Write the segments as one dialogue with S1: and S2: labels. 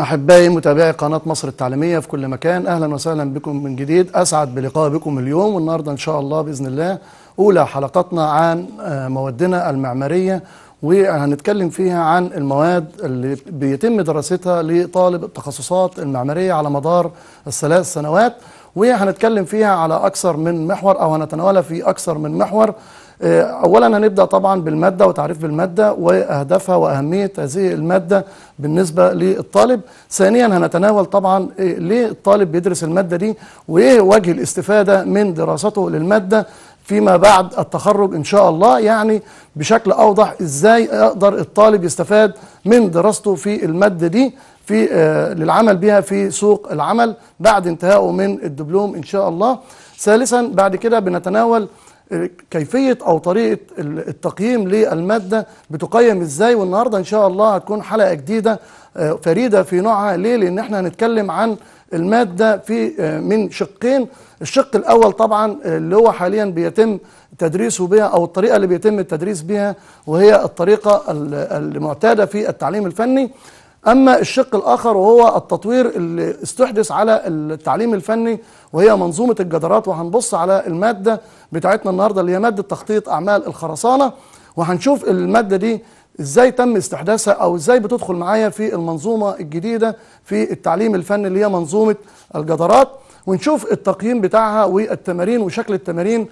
S1: أحبائي متابعي قناة مصر التعليمية في كل مكان أهلا وسهلا بكم من جديد أسعد بلقاء بكم اليوم والنهاردة إن شاء الله بإذن الله أولى حلقتنا عن آه، موادنا المعمارية وهنتكلم فيها عن المواد اللي بيتم دراستها لطالب التخصصات المعمارية على مدار الثلاث سنوات وهنتكلم فيها على أكثر من محور أو هنتناولها في أكثر من محور آه، اولا هنبدا طبعا بالماده وتعريف بالماده واهدافها واهميه هذه الماده بالنسبه للطالب ثانيا هنتناول طبعا آه، ليه الطالب بيدرس الماده دي وايه وجه الاستفاده من دراسته للماده فيما بعد التخرج ان شاء الله يعني بشكل اوضح ازاي يقدر الطالب يستفاد من دراسته في الماده دي في آه، للعمل بها في سوق العمل بعد انتهائه من الدبلوم ان شاء الله ثالثا بعد كده بنتناول كيفية أو طريقة التقييم للمادة بتقيم إزاي والنهاردة إن شاء الله هتكون حلقة جديدة آه، فريدة في نوعها ليه لأن احنا هنتكلم عن المادة في آه، من شقين الشق الأول طبعا آه، اللي هو حاليا بيتم تدريسه بها أو الطريقة اللي بيتم التدريس بها وهي الطريقة المعتادة في التعليم الفني أما الشق الآخر وهو التطوير اللي استحدث على التعليم الفني وهي منظومة الجدارات وهنبص على المادة بتاعتنا النهاردة اللي هي مادة تخطيط أعمال الخرسانة وهنشوف المادة دي ازاي تم استحداثها او ازاي بتدخل معايا في المنظومة الجديدة في التعليم الفني اللي هي منظومة الجدارات ونشوف التقييم بتاعها والتمارين وشكل التمارين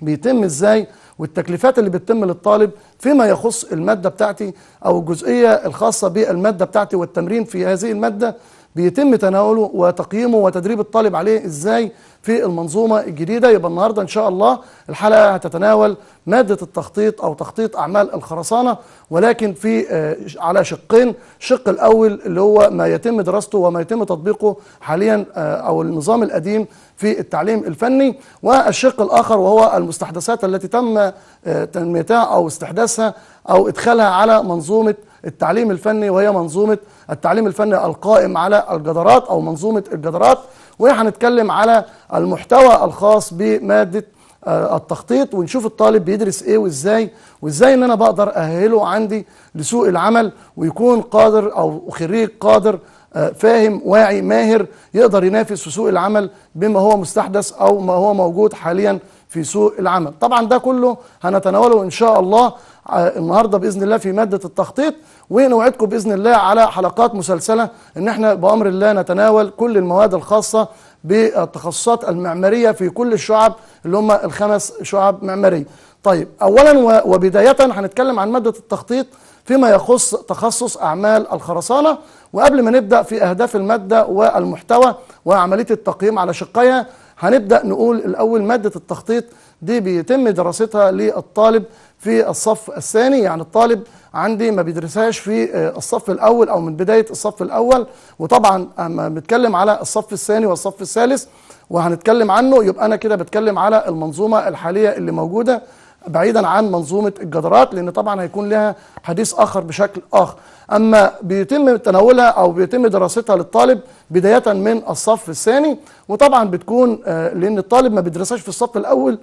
S1: بيتم ازاي والتكلفات اللي بتتم للطالب فيما يخص المادة بتاعتي أو الجزئية الخاصة بالمادة بتاعتي والتمرين في هذه المادة بيتم تناوله وتقييمه وتدريب الطالب عليه ازاي في المنظومه الجديده يبقى النهارده ان شاء الله الحلقه هتتناول ماده التخطيط او تخطيط اعمال الخرسانه ولكن في آه، على شقين الشق الاول اللي هو ما يتم دراسته وما يتم تطبيقه حاليا آه، او النظام القديم في التعليم الفني والشق الاخر وهو المستحدثات التي تم آه، تنميتها او استحداثها او ادخالها على منظومه التعليم الفني وهي منظومه التعليم الفني القائم على الجدارات او منظومه الجدارات وهنتكلم على المحتوى الخاص بماده آه، التخطيط ونشوف الطالب بيدرس ايه وازاي وازاي ان انا بقدر اهله عندي لسوق العمل ويكون قادر او خريج قادر آه، فاهم واعي ماهر يقدر ينافس في سوق العمل بما هو مستحدث او ما هو موجود حاليا في سوق العمل طبعا ده كله هنتناوله ان شاء الله النهارده باذن الله في ماده التخطيط ونوعدكم باذن الله على حلقات مسلسله ان احنا بامر الله نتناول كل المواد الخاصه بالتخصصات المعماريه في كل الشعب اللي هم الخمس شعب معماريه. طيب اولا وبدايه هنتكلم عن ماده التخطيط فيما يخص تخصص اعمال الخرسانه وقبل ما نبدا في اهداف الماده والمحتوى وعمليه التقييم على شقيها هنبدأ نقول الأول مادة التخطيط دي بيتم دراستها للطالب في الصف الثاني يعني الطالب عندي ما بيدرسهاش في آه، الصف الأول أو من بداية الصف الأول وطبعا أما بنتكلم على الصف الثاني والصف الثالث وهنتكلم عنه يبقى أنا كده بتكلم على المنظومة الحالية اللي موجودة بعيدا عن منظومه الجدارات لان طبعا هيكون لها حديث اخر بشكل اخر اما بيتم تناولها او بيتم دراستها للطالب بدايه من الصف الثاني وطبعا بتكون آه، لان الطالب ما بيدرسهاش في الصف الاول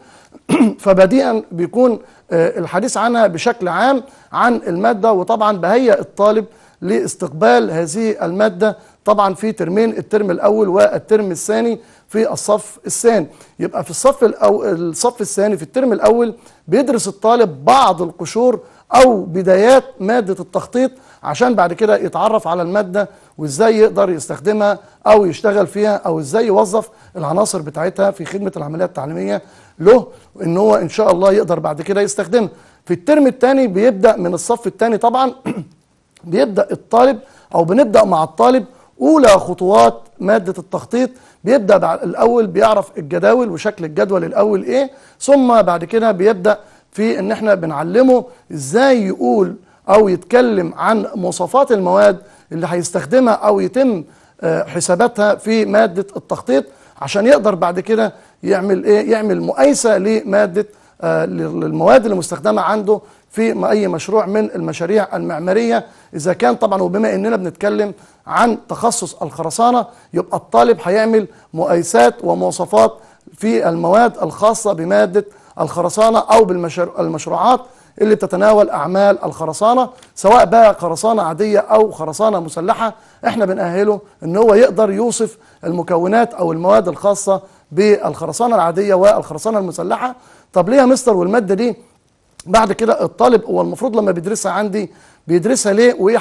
S1: فبديئا بيكون آه، الحديث عنها بشكل عام عن الماده وطبعا بهيئ الطالب لاستقبال هذه الماده طبعا في ترمين الترم الاول والترم الثاني في الصف الثاني يبقى في الصف الأو... الصف الثاني في الترم الاول بيدرس الطالب بعض القشور او بدايات ماده التخطيط عشان بعد كده يتعرف على الماده وازاي يقدر يستخدمها او يشتغل فيها او ازاي يوظف العناصر بتاعتها في خدمه العمليه التعليميه له ان هو ان شاء الله يقدر بعد كده يستخدمها في الترم الثاني بيبدا من الصف الثاني طبعا بيبدا الطالب او بنبدا مع الطالب اولى خطوات ماده التخطيط بيبدا الاول بيعرف الجداول وشكل الجدول الاول ايه ثم بعد كده بيبدا في ان احنا بنعلمه ازاي يقول او يتكلم عن مواصفات المواد اللي هيستخدمها او يتم آه، حساباتها في ماده التخطيط عشان يقدر بعد كده يعمل ايه يعمل مقايسه لماده آه، للمواد اللي مستخدمه عنده في أي مشروع من المشاريع المعمارية إذا كان طبعا وبما أننا بنتكلم عن تخصص الخرسانة يبقى الطالب هيعمل مقايسات ومواصفات في المواد الخاصة بمادة الخرسانة أو بالمشروعات اللي بتتناول اعمال الخرسانه سواء بقى خرسانه عاديه او خرسانه مسلحه احنا بنأهله ان هو يقدر يوصف المكونات او المواد الخاصه بالخرسانه العاديه والخرسانه المسلحه طب ليه يا مستر والماده دي بعد كده الطالب هو المفروض لما بيدرسها عندي بيدرسها ليه وايه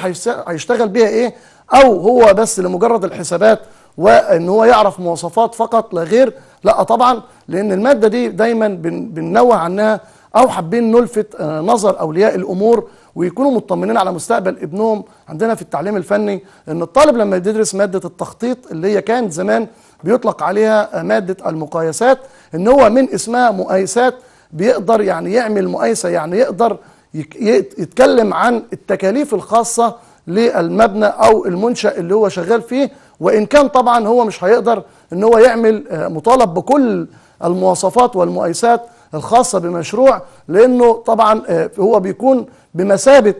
S1: هيشتغل بيها ايه او هو بس لمجرد الحسابات وان هو يعرف مواصفات فقط لا غير لا طبعا لان الماده دي دايما بننوه عنها او حابين نلفت آه، نظر اولياء الامور ويكونوا مطمنين على مستقبل ابنهم عندنا في التعليم الفني ان الطالب لما بيدرس ماده التخطيط اللي هي كانت زمان بيطلق عليها آه، ماده المقايسات ان هو من اسمها مقايسات بيقدر يعني يعمل مقايسه يعني يقدر يتكلم عن التكاليف الخاصه للمبنى او المنشا اللي هو شغال فيه وان كان طبعا هو مش هيقدر ان هو يعمل آه، مطالب بكل المواصفات والمقايسات الخاصه بمشروع لانه طبعا آه، هو بيكون بمثابه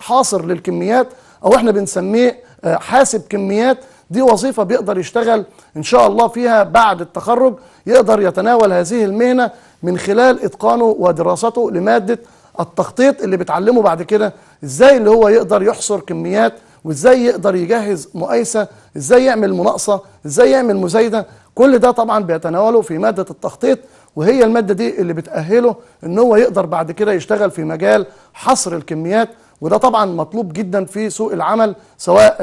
S1: حاصر للكميات او احنا بنسميه آه، حاسب كميات دي وظيفه بيقدر يشتغل ان شاء الله فيها بعد التخرج يقدر يتناول هذه المهنه من خلال اتقانه ودراسته لماده التخطيط اللي بتعلمه بعد كده ازاي اللي هو يقدر يحصر كميات وازاي يقدر يجهز مقايسه ازاي يعمل مناقصه ازاي يعمل مزايده كل ده طبعا بيتناوله في ماده التخطيط وهي الماده دي اللي بتاهله ان هو يقدر بعد كده يشتغل في مجال حصر الكميات وده طبعا مطلوب جدا في سوق العمل سواء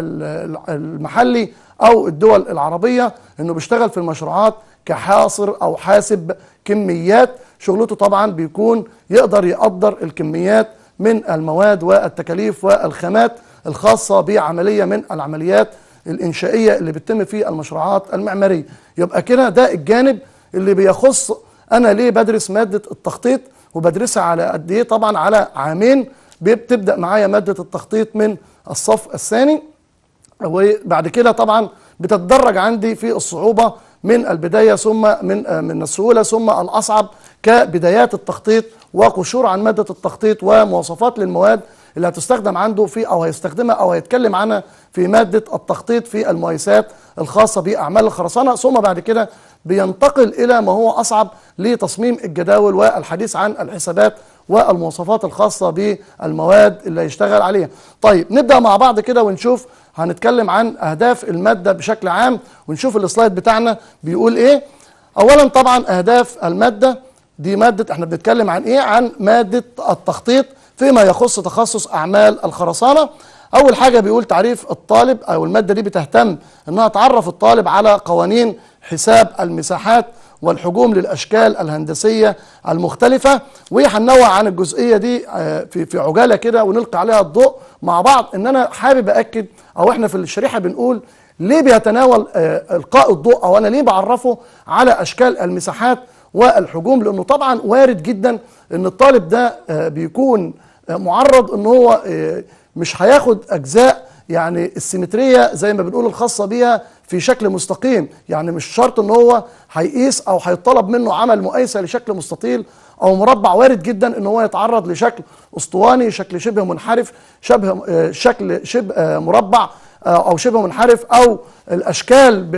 S1: المحلي او الدول العربيه انه بيشتغل في المشروعات كحاصر او حاسب كميات شغلته طبعا بيكون يقدر يقدر الكميات من المواد والتكاليف والخامات الخاصه بعمليه من العمليات الانشائيه اللي بتتم في المشروعات المعماريه يبقى كده ده الجانب اللي بيخص انا ليه بدرس ماده التخطيط وبدرسها على قد ايه طبعا على عامين بتبدا معايا ماده التخطيط من الصف الثاني وبعد كده طبعا بتتدرج عندي في الصعوبه من البداية ثم من آه، من السهولة ثم الأصعب كبدايات التخطيط وقشور عن مادة التخطيط ومواصفات للمواد اللي هتستخدم عنده في أو هيستخدمها أو هيتكلم عنها في مادة التخطيط في المؤسسات الخاصة بأعمال الخرسانة ثم بعد كده بينتقل إلى ما هو أصعب لتصميم الجداول والحديث عن الحسابات والمواصفات الخاصة بالمواد اللي هيشتغل عليها طيب نبدأ مع بعض كده ونشوف هنتكلم عن أهداف المادة بشكل عام ونشوف السلايد بتاعنا بيقول إيه أولا طبعا أهداف المادة دي مادة احنا بنتكلم عن إيه عن مادة التخطيط فيما يخص تخصص أعمال الخرسانة أول حاجة بيقول تعريف الطالب أو المادة دي بتهتم إنها تعرف الطالب على قوانين حساب المساحات والحجوم للأشكال الهندسية المختلفة وهننوع عن الجزئية دي آه، في في عجالة كده ونلقي عليها الضوء مع بعض إن أنا حابب اكد أو إحنا في الشريحة بنقول ليه بيتناول آه، إلقاء الضوء أو أنا ليه بعرفه على أشكال المساحات والحجوم لأنه طبعا وارد جدا إن الطالب ده آه، بيكون معرض إن هو مش هياخد أجزاء يعني السيمترية زي ما بنقول الخاصة بيها في شكل مستقيم يعني مش شرط ان هو هيقيس او هيطلب منه عمل مقايسة لشكل مستطيل او مربع وارد جدا ان هو يتعرض لشكل اسطواني شكل شبه منحرف شبه آه، شكل شبه آه، مربع آه، او شبه منحرف او الاشكال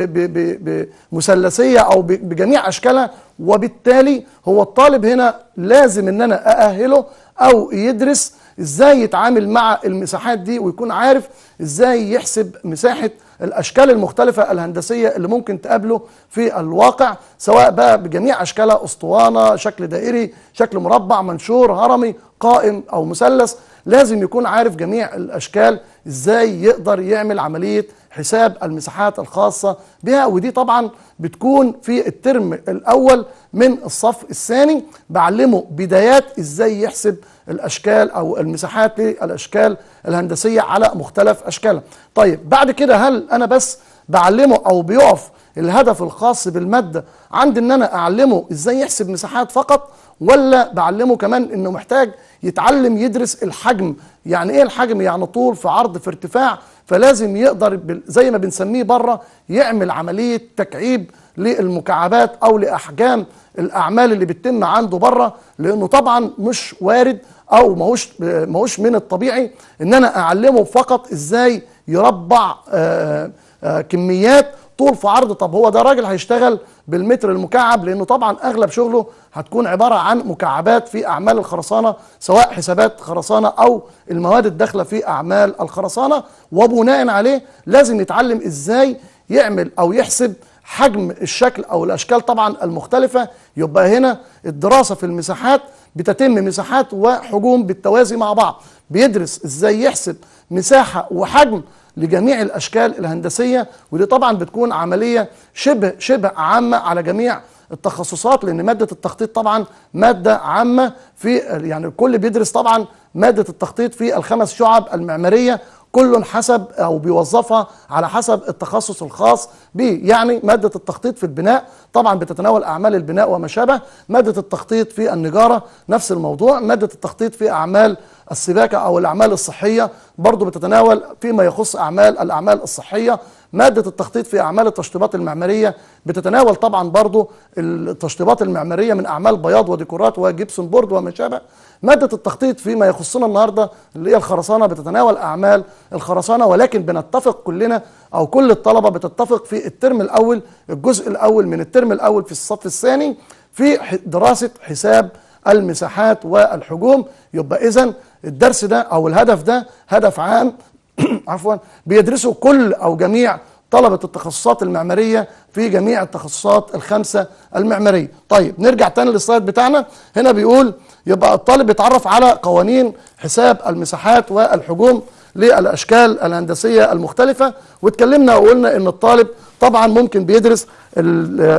S1: مثلثيه او بجميع اشكالها وبالتالي هو الطالب هنا لازم ان انا ااهله او يدرس ازاي يتعامل مع المساحات دي ويكون عارف ازاي يحسب مساحه الاشكال المختلفه الهندسيه اللي ممكن تقابله في الواقع سواء بقى بجميع اشكالها اسطوانه شكل دائري شكل مربع منشور هرمي قائم او مثلث لازم يكون عارف جميع الاشكال ازاي يقدر يعمل عمليه حساب المساحات الخاصه بها ودي طبعا بتكون في الترم الاول من الصف الثاني بعلمه بدايات ازاي يحسب الاشكال او المساحات للاشكال الهندسيه على مختلف اشكالها طيب بعد كده هل انا بس بعلمه او بيقف الهدف الخاص بالماده عند ان انا اعلمه ازاي يحسب مساحات فقط ولا بعلمه كمان انه محتاج يتعلم يدرس الحجم يعني ايه الحجم يعني طول في عرض في ارتفاع فلازم يقدر زي ما بنسميه بره يعمل عمليه تكعيب للمكعبات او لاحجام الاعمال اللي بتتم عنده بره لانه طبعا مش وارد او ماهوش ماهوش من الطبيعي ان انا اعلمه فقط ازاي يربع آآ آه، آآ آه، آه، كميات طول في عرض طب هو ده راجل هيشتغل بالمتر المكعب لانه طبعا اغلب شغله هتكون عباره عن مكعبات في اعمال الخرسانه سواء حسابات خرسانه او المواد الداخله في اعمال الخرسانه وبناء عليه لازم يتعلم ازاي يعمل او يحسب حجم الشكل او الاشكال طبعا المختلفه يبقى هنا الدراسه في المساحات بتتم مساحات وحجوم بالتوازي مع بعض بيدرس ازاي يحسب مساحه وحجم لجميع الاشكال الهندسيه ودي طبعا بتكون عمليه شبه شبه عامه على جميع التخصصات لان ماده التخطيط طبعا ماده عامه في يعني الكل بيدرس طبعا ماده التخطيط في الخمس شعب المعماريه كل حسب او بيوظفها على حسب التخصص الخاص به يعني ماده التخطيط في البناء طبعا بتتناول اعمال البناء وما شابه ماده التخطيط في النجاره نفس الموضوع ماده التخطيط في اعمال السباكه او الاعمال الصحيه برضو بتتناول فيما يخص اعمال الاعمال الصحيه مادة التخطيط في أعمال التشطيبات المعمارية بتتناول طبعا برضو التشطيبات المعمارية من أعمال بياض وديكورات وجبسون بورد وما شابه مادة التخطيط فيما يخصنا النهاردة اللي هي الخرسانة بتتناول أعمال الخرسانة ولكن بنتفق كلنا أو كل الطلبة بتتفق في الترم الأول الجزء الأول من الترم الأول في الصف الثاني في دراسة حساب المساحات والحجوم يبقى إذا الدرس ده أو الهدف ده هدف عام عفوا بيدرسوا كل او جميع طلبة التخصصات المعمارية في جميع التخصصات الخمسة المعمارية طيب نرجع تاني للسلايد بتاعنا هنا بيقول يبقى الطالب بيتعرف على قوانين حساب المساحات والحجوم للأشكال الهندسية المختلفة واتكلمنا وقلنا ان الطالب طبعا ممكن بيدرس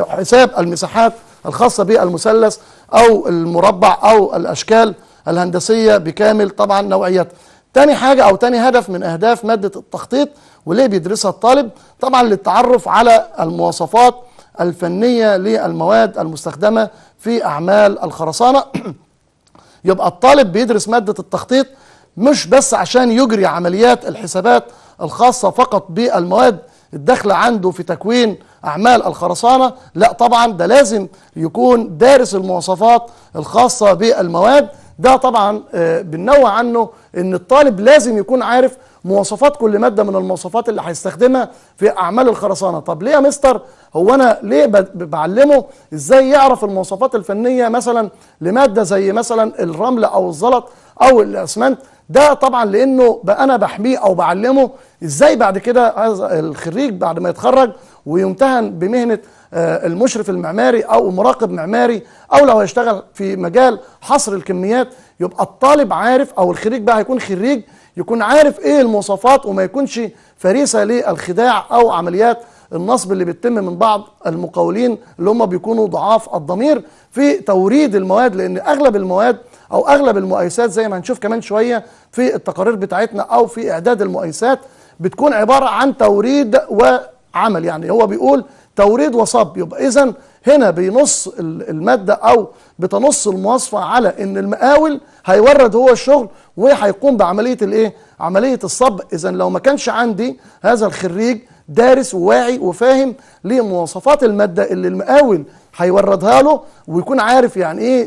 S1: حساب المساحات الخاصة بالمثلث او المربع او الأشكال الهندسية بكامل طبعا نوعيتها تاني حاجة أو تاني هدف من أهداف مادة التخطيط وليه بيدرسها الطالب طبعا للتعرف على المواصفات الفنية للمواد المستخدمة في أعمال الخرسانة يبقى الطالب بيدرس مادة التخطيط مش بس عشان يجري عمليات الحسابات الخاصة فقط بالمواد الدخل عنده في تكوين أعمال الخرسانة لا طبعا ده لازم يكون دارس المواصفات الخاصة بالمواد ده طبعا آه، بننوه عنه ان الطالب لازم يكون عارف مواصفات كل ماده من المواصفات اللي هيستخدمها في اعمال الخرسانه طب ليه يا مستر هو انا ليه بعلمه ازاي يعرف المواصفات الفنيه مثلا لماده زي مثلا الرمل او الزلط او الاسمنت ده طبعا لانه بقى انا بحميه او بعلمه ازاي بعد كده الخريج بعد ما يتخرج ويمتهن بمهنه آه، المشرف المعماري او مراقب معماري او لو هيشتغل في مجال حصر الكميات يبقى الطالب عارف او الخريج بقى هيكون خريج يكون عارف ايه المواصفات وما يكونش فريسه للخداع او عمليات النصب اللي بيتم من بعض المقاولين اللي هم بيكونوا ضعاف الضمير في توريد المواد لان اغلب المواد او اغلب المؤيسات زي ما هنشوف كمان شويه في التقارير بتاعتنا او في اعداد المؤيسات بتكون عباره عن توريد وعمل يعني هو بيقول توريد وصب يبقى إذا هنا بينص المادة أو بتنص المواصفة على إن المقاول هيورد هو الشغل وهيقوم بعملية الإيه؟ عملية الصب إذا لو ما كانش عندي هذا الخريج دارس وواعي وفاهم لمواصفات المادة اللي المقاول هيوردها له ويكون عارف يعني ايه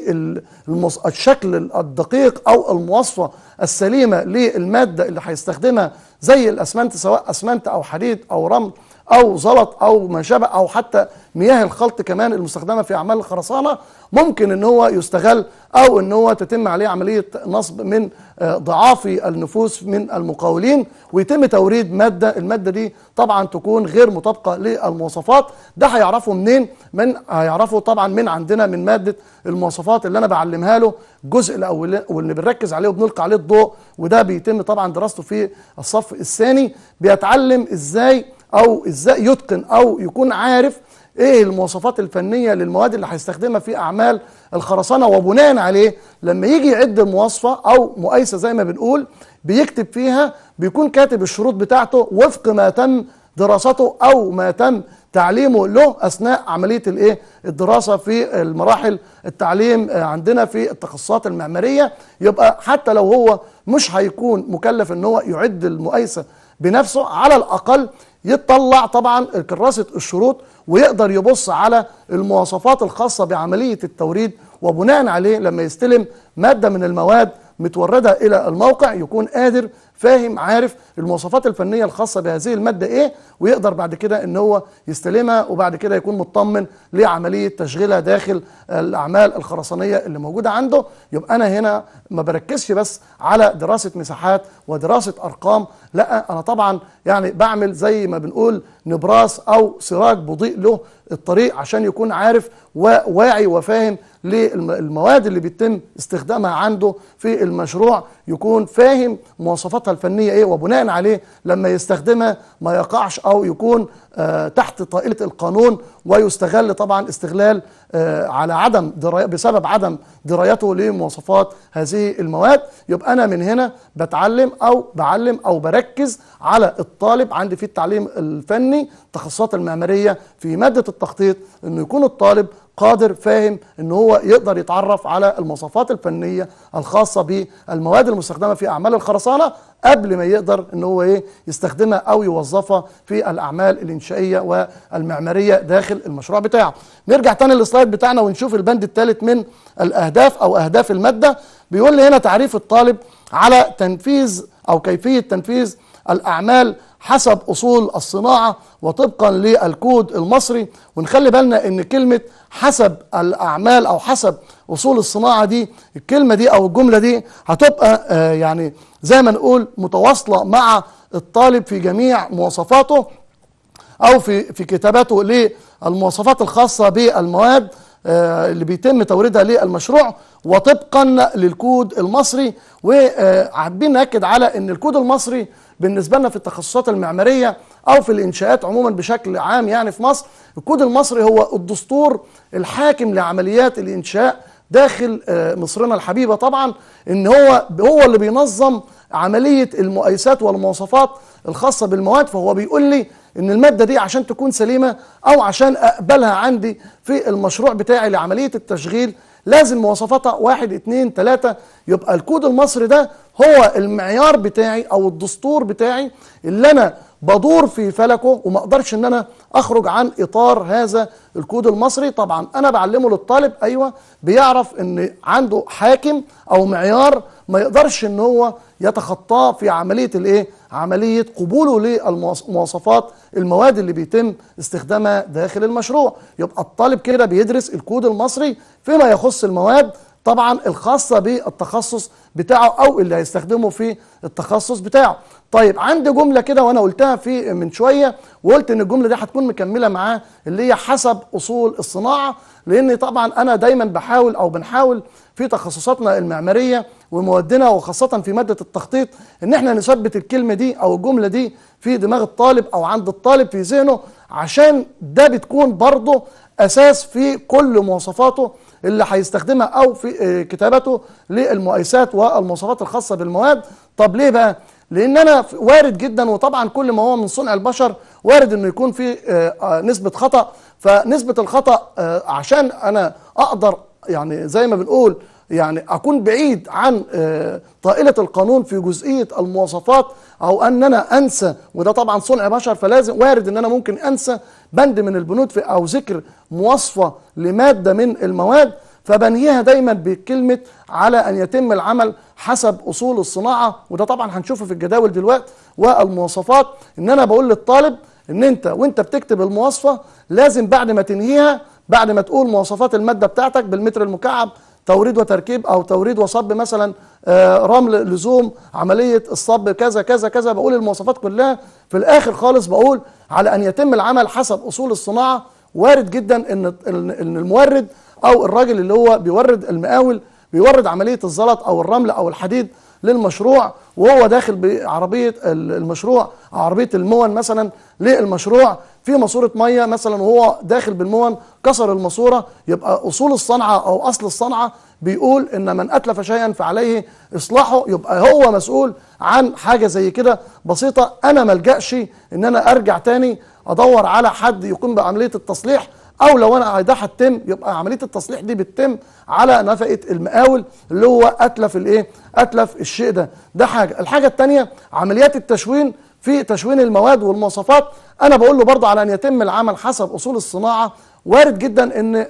S1: المص... الشكل الدقيق او المواصفه السليمه للماده اللي هيستخدمها زي الاسمنت سواء اسمنت او حديد او رمل او زلط او ما شابه او حتى مياه الخلط كمان المستخدمه في اعمال الخرسانه ممكن ان هو يستغل او ان هو تتم عليه عمليه نصب من آه، ضعافي النفوس من المقاولين ويتم توريد ماده الماده دي طبعا تكون غير مطابقه للمواصفات ده هيعرفه منين من هيعرفه طبعا من عندنا من ماده المواصفات اللي انا بعلمها له الجزء الاول واللي بنركز عليه وبنلقي عليه الضوء وده بيتم طبعا دراسته في الصف الثاني بيتعلم ازاي او ازاي يتقن او يكون عارف ايه المواصفات الفنيه للمواد اللي هيستخدمها في اعمال الخرسانه وبناء عليه لما يجي يعد مواصفه او مقايسه زي ما بنقول بيكتب فيها بيكون كاتب الشروط بتاعته وفق ما تم دراسته او ما تم تعليمه له اثناء عمليه الايه الدراسه في المراحل التعليم آه، عندنا في التخصصات المعماريه يبقى حتى لو هو مش هيكون مكلف ان هو يعد المقايسه بنفسه على الاقل يطلع طبعا كراسة الشروط ويقدر يبص على المواصفات الخاصة بعملية التوريد وبناء عليه لما يستلم مادة من المواد متوردة إلى الموقع يكون قادر فاهم عارف المواصفات الفنية الخاصة بهذه المادة إيه ويقدر بعد كده إن هو يستلمها وبعد كده يكون مطمن لعملية تشغيلها داخل الأعمال الخرسانية اللي موجودة عنده يبقى أنا هنا ما بركزش بس على دراسة مساحات ودراسه ارقام لا انا طبعا يعني بعمل زي ما بنقول نبراس او سراج بضيء له الطريق عشان يكون عارف وواعي وفاهم للمواد اللي بيتم استخدامها عنده في المشروع يكون فاهم مواصفاتها الفنيه ايه وبناء عليه لما يستخدمها ما يقعش او يكون آه، تحت طائله القانون ويستغل طبعا استغلال آه، على عدم دراية بسبب عدم درايته لمواصفات هذه المواد يبقى انا من هنا بتعلم او بعلم او بركز على الطالب عندي في التعليم الفني التخصصات المعماريه في ماده التخطيط انه يكون الطالب قادر فاهم ان هو يقدر يتعرف على المواصفات الفنيه الخاصه بالمواد المستخدمه في اعمال الخرسانه قبل ما يقدر ان هو ايه يستخدمها او يوظفها في الاعمال الانشائيه والمعماريه داخل المشروع بتاعه. نرجع تاني للسلايد بتاعنا ونشوف البند الثالث من الاهداف او اهداف الماده بيقول لي هنا تعريف الطالب على تنفيذ او كيفيه تنفيذ الأعمال حسب أصول الصناعة وطبقا للكود المصري ونخلي بالنا أن كلمة حسب الأعمال أو حسب أصول الصناعة دي الكلمة دي أو الجملة دي هتبقى آه، يعني زي ما نقول متواصلة مع الطالب في جميع مواصفاته أو في في كتاباته للمواصفات الخاصة بالمواد آه، اللي بيتم توريدها للمشروع وطبقا للكود المصري وحابين ناكد على ان الكود المصري بالنسبه لنا في التخصصات المعماريه او في الانشاءات عموما بشكل عام يعني في مصر الكود المصري هو الدستور الحاكم لعمليات الانشاء داخل آه، مصرنا الحبيبه طبعا ان هو هو اللي بينظم عمليه المؤيسات والمواصفات الخاصه بالمواد فهو بيقول لي ان الماده دي عشان تكون سليمه او عشان اقبلها عندي في المشروع بتاعي لعمليه التشغيل لازم مواصفاتها واحد اتنين تلاتة يبقى الكود المصري ده هو المعيار بتاعي او الدستور بتاعي اللي انا بدور في فلكه وما اقدرش ان انا اخرج عن اطار هذا الكود المصري طبعا انا بعلمه للطالب ايوه بيعرف ان عنده حاكم او معيار ما يقدرش ان هو يتخطاه في عمليه الايه عمليه قبوله للمواصفات المواد اللي بيتم استخدامها داخل المشروع يبقى الطالب كده بيدرس الكود المصري فيما يخص المواد طبعا الخاصة بالتخصص بتاعه أو اللي هيستخدمه في التخصص بتاعه طيب عندي جملة كده وأنا قلتها في من شوية وقلت إن الجملة دي هتكون مكملة معاه اللي هي حسب أصول الصناعة لأن طبعا أنا دايما بحاول أو بنحاول في تخصصاتنا المعمارية وموادنا وخاصة في مادة التخطيط إن إحنا نثبت الكلمة دي أو الجملة دي في دماغ الطالب أو عند الطالب في ذهنه عشان ده بتكون برضه أساس في كل مواصفاته اللي هيستخدمها او في آه، كتابته للمؤيسات والمواصفات الخاصه بالمواد طب ليه بقى لان انا وارد جدا وطبعا كل ما هو من صنع البشر وارد انه يكون في آه، آه، نسبه خطا فنسبه الخطا عشان انا اقدر يعني زي ما بنقول يعني أكون بعيد عن آه، طائلة القانون في جزئية المواصفات أو أن أنا أنسى وده طبعا صنع بشر فلازم وارد أن أنا ممكن أنسى بند من البنود في أو ذكر مواصفة لمادة من المواد فبنيها دايما بكلمة على أن يتم العمل حسب أصول الصناعة وده طبعا هنشوفه في الجداول دلوقتي والمواصفات إن أنا بقول للطالب إن أنت وأنت بتكتب المواصفة لازم بعد ما تنهيها بعد ما تقول مواصفات المادة بتاعتك بالمتر المكعب توريد وتركيب او توريد وصب مثلا آه، رمل لزوم عمليه الصب كذا كذا كذا بقول المواصفات كلها في الاخر خالص بقول على ان يتم العمل حسب اصول الصناعه وارد جدا ان ان المورد او الراجل اللي هو بيورد المقاول بيورد عمليه الزلط او الرمل او الحديد للمشروع وهو داخل بعربية المشروع أو عربية المون مثلا للمشروع في ماسورة مية مثلا وهو داخل بالمون كسر الماسورة يبقى أصول الصنعة أو أصل الصنعة بيقول إن من أتلف شيئا فعليه إصلاحه يبقى هو مسؤول عن حاجة زي كده بسيطة أنا ملجأش إن أنا أرجع تاني أدور على حد يقوم بعملية التصليح او لو انا ده هتتم يبقى عمليه التصليح دي بتتم على نفقه المقاول اللي هو اتلف الايه اتلف الشيء ده ده حاجه الحاجه الثانيه عمليات التشوين في تشوين المواد والمواصفات انا بقول له برضه على ان يتم العمل حسب اصول الصناعه وارد جدا ان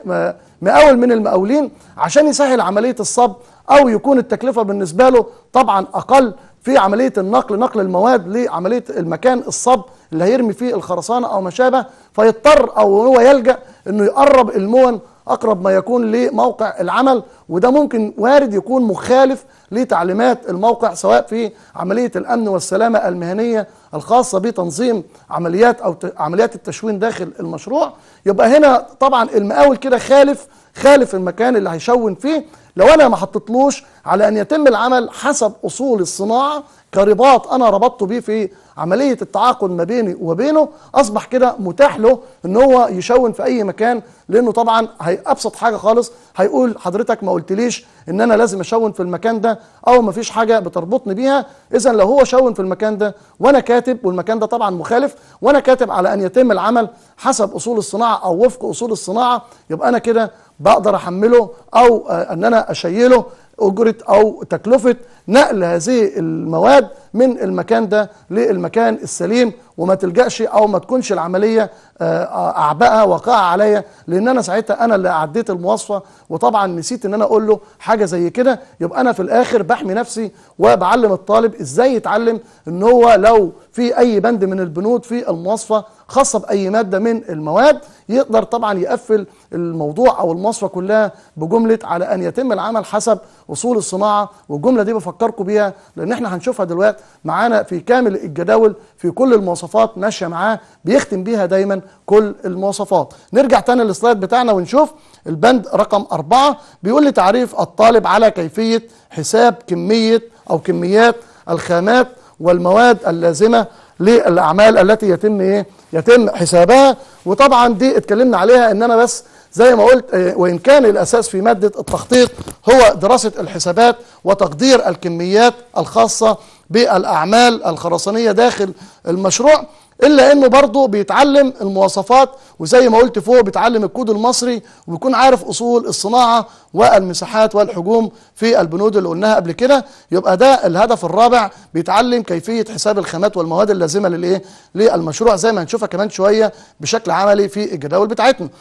S1: مقاول من المقاولين عشان يسهل عمليه الصب او يكون التكلفه بالنسبه له طبعا اقل في عمليه النقل نقل المواد لعمليه المكان الصب اللي هيرمي فيه الخرسانه او ما شابه فيضطر او هو يلجا انه يقرب المون اقرب ما يكون لموقع العمل وده ممكن وارد يكون مخالف لتعليمات الموقع سواء في عمليه الامن والسلامه المهنيه الخاصه بتنظيم عمليات او عمليات التشوين داخل المشروع يبقى هنا طبعا المقاول كده خالف خالف المكان اللي هيشون فيه لو انا ما حطيتلوش على ان يتم العمل حسب اصول الصناعه كرباط انا ربطته بيه في عمليه التعاقد ما بيني وبينه اصبح كده متاح له ان هو يشون في اي مكان لانه طبعا هي ابسط حاجه خالص هيقول حضرتك ما قلتليش ان انا لازم اشون في المكان ده او ما فيش حاجه بتربطني بيها اذا لو هو شون في المكان ده وانا كاتب والمكان ده طبعا مخالف وانا كاتب على ان يتم العمل حسب اصول الصناعه او وفق اصول الصناعه يبقى انا كده بقدر احمله او آه، ان انا اشيله أجرة أو تكلفة نقل هذه المواد من المكان ده للمكان السليم وما تلجاش او ما تكونش العمليه آه، آه، اعبائها وقع عليا لان انا ساعتها انا اللي عديت المواصفه وطبعا نسيت ان انا اقول له حاجه زي كده يبقى انا في الاخر بحمي نفسي وبعلم الطالب ازاي يتعلم ان هو لو في اي بند من البنود في المواصفه خاصه باي ماده من المواد يقدر طبعا يقفل الموضوع او المواصفه كلها بجمله على ان يتم العمل حسب اصول الصناعه والجمله دي بفكركم بيها لان احنا هنشوفها دلوقتي معانا في كامل الجداول في كل المواصفات ماشيه معاه بيختم بيها دايما كل المواصفات نرجع تاني للسلايد بتاعنا ونشوف البند رقم أربعة بيقول لي تعريف الطالب على كيفيه حساب كميه او كميات الخامات والمواد اللازمه للاعمال التي يتم ايه يتم حسابها وطبعا دي اتكلمنا عليها ان انا بس زي ما قلت إيه، وان كان الاساس في ماده التخطيط هو دراسه الحسابات وتقدير الكميات الخاصه بالأعمال الخرسانية داخل المشروع إلا أنه برضه بيتعلم المواصفات وزي ما قلت فوق بيتعلم الكود المصري ويكون عارف أصول الصناعة والمساحات والحجوم في البنود اللي قلناها قبل كده يبقى ده الهدف الرابع بيتعلم كيفية حساب الخامات والمواد اللازمة للإيه للمشروع زي ما هنشوفها كمان شوية بشكل عملي في الجداول بتاعتنا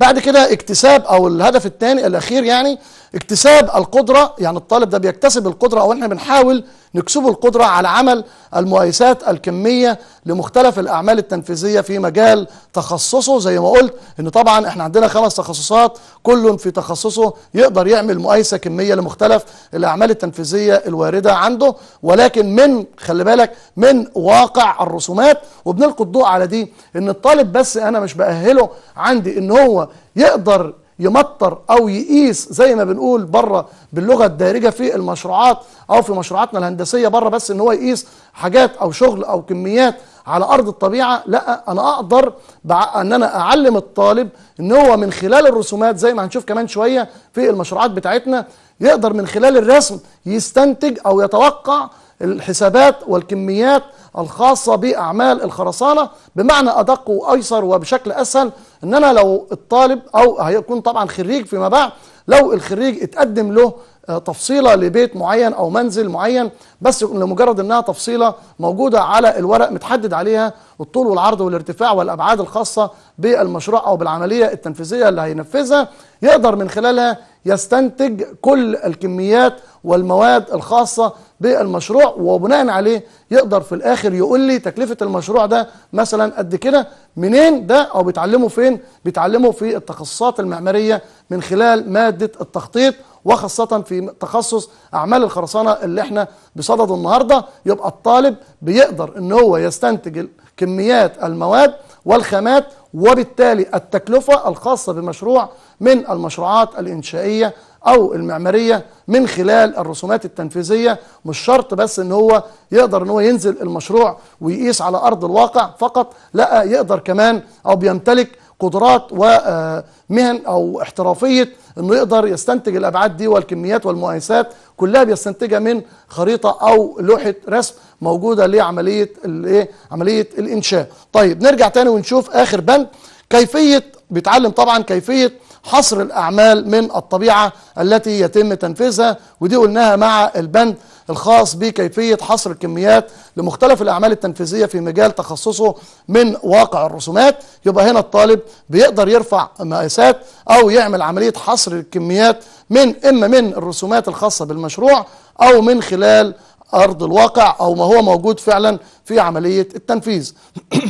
S1: بعد كده اكتساب او الهدف الثاني الاخير يعني اكتساب القدرة يعني الطالب ده بيكتسب القدرة أو إحنا بنحاول نكسبه القدرة على عمل المقايسات الكمية لمختلف الأعمال التنفيذية في مجال تخصصه زي ما قلت إن طبعا إحنا عندنا خمس تخصصات كل في تخصصه يقدر يعمل مقايسة كمية لمختلف الأعمال التنفيذية الواردة عنده ولكن من خلي بالك من واقع الرسومات وبنلقي الضوء على دي إن الطالب بس أنا مش بأهله عندي إن هو يقدر يمطر او يقيس زي ما بنقول بره باللغه الدارجه في المشروعات او في مشروعاتنا الهندسيه بره بس ان هو يقيس حاجات او شغل او كميات على ارض الطبيعه لا انا اقدر ان انا اعلم الطالب ان هو من خلال الرسومات زي ما هنشوف كمان شويه في المشروعات بتاعتنا يقدر من خلال الرسم يستنتج او يتوقع الحسابات والكميات الخاصه باعمال الخرسانه بمعنى ادق وايسر وبشكل اسهل انما لو الطالب او هيكون طبعا خريج فيما بعد لو الخريج اتقدم له آه، تفصيله لبيت معين او منزل معين بس لمجرد انها تفصيله موجوده على الورق متحدد عليها الطول والعرض والارتفاع والابعاد الخاصه بالمشروع او بالعمليه التنفيذيه اللي هينفذها يقدر من خلالها يستنتج كل الكميات والمواد الخاصه بالمشروع وبناء عليه يقدر في الاخر يقول لي تكلفه المشروع ده مثلا قد كده منين ده او بيتعلموا فين بيتعلموا في التخصصات المعماريه من خلال ماده التخطيط وخاصة في تخصص أعمال الخرسانة اللي احنا بصدد النهاردة يبقى الطالب بيقدر ان هو يستنتج كميات المواد والخامات وبالتالي التكلفة الخاصة بمشروع من المشروعات الإنشائية أو المعمارية من خلال الرسومات التنفيذية مش شرط بس إن هو يقدر إن هو ينزل المشروع ويقيس على أرض الواقع فقط لا يقدر كمان أو بيمتلك قدرات ومهن او احترافيه انه يقدر يستنتج الابعاد دي والكميات والمقايسات كلها بيستنتجها من خريطه او لوحه رسم موجوده لعمليه الايه عمليه الانشاء طيب نرجع تاني ونشوف اخر بند كيفيه بيتعلم طبعا كيفيه حصر الأعمال من الطبيعة التي يتم تنفيذها ودي قلناها مع البند الخاص بكيفية حصر الكميات لمختلف الأعمال التنفيذية في مجال تخصصه من واقع الرسومات يبقى هنا الطالب بيقدر يرفع مقاسات أو يعمل عملية حصر الكميات من إما من الرسومات الخاصة بالمشروع أو من خلال أرض الواقع أو ما هو موجود فعلا في عملية التنفيذ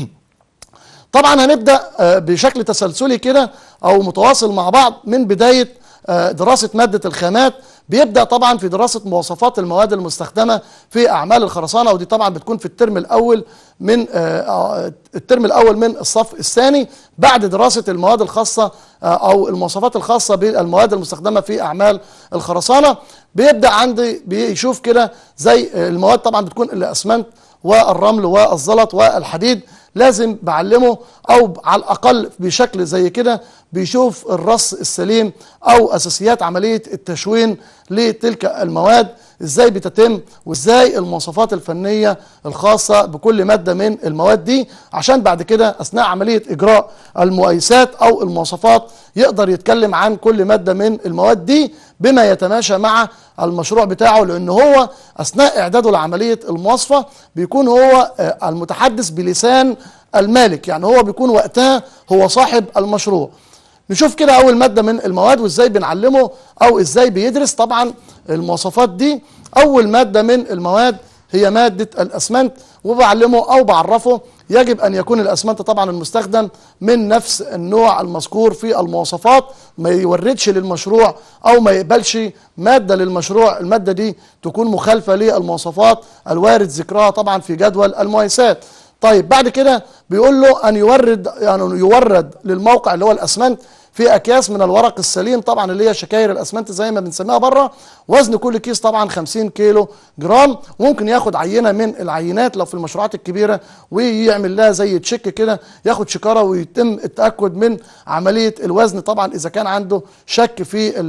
S1: طبعا هنبدأ آه، بشكل تسلسلي كده أو متواصل مع بعض من بداية آه، دراسة مادة الخامات بيبدأ طبعا في دراسة مواصفات المواد المستخدمة في أعمال الخرسانة ودي طبعا بتكون في الترم الأول من آه، الترم الأول من الصف الثاني بعد دراسة المواد الخاصة أو المواصفات الخاصة بالمواد المستخدمة في أعمال الخرسانة بيبدأ عندي بيشوف كده زي المواد طبعا بتكون الأسمنت والرمل والزلط والحديد لازم بعلمه او على الاقل بشكل زي كده بيشوف الرص السليم او اساسيات عمليه التشوين لتلك المواد ازاي بتتم وازاي المواصفات الفنيه الخاصه بكل ماده من المواد دي عشان بعد كده اثناء عمليه اجراء المقايسات او المواصفات يقدر يتكلم عن كل ماده من المواد دي بما يتماشى مع المشروع بتاعه لأن هو أثناء إعداده لعملية المواصفة بيكون هو آه، المتحدث بلسان المالك يعني هو بيكون وقتها هو صاحب المشروع نشوف كده أول مادة من المواد وإزاي بنعلمه أو إزاي بيدرس طبعا المواصفات دي أول مادة من المواد هي مادة الأسمنت وبعلمه أو بعرفه يجب أن يكون الأسمنت طبعا المستخدم من نفس النوع المذكور في المواصفات ما يوردش للمشروع أو ما يقبلش مادة للمشروع المادة دي تكون مخالفة للمواصفات الوارد ذكرها طبعا في جدول المؤسسات طيب بعد كده بيقول له أن يورد يعني يورد للموقع اللي هو الأسمنت في اكياس من الورق السليم طبعا اللي هي شكاير الاسمنت زي ما بنسميها بره وزن كل كيس طبعا 50 كيلو جرام ممكن ياخد عينه من العينات لو في المشروعات الكبيره ويعمل لها زي تشيك كده ياخد شكاره ويتم التاكد من عمليه الوزن طبعا اذا كان عنده شك في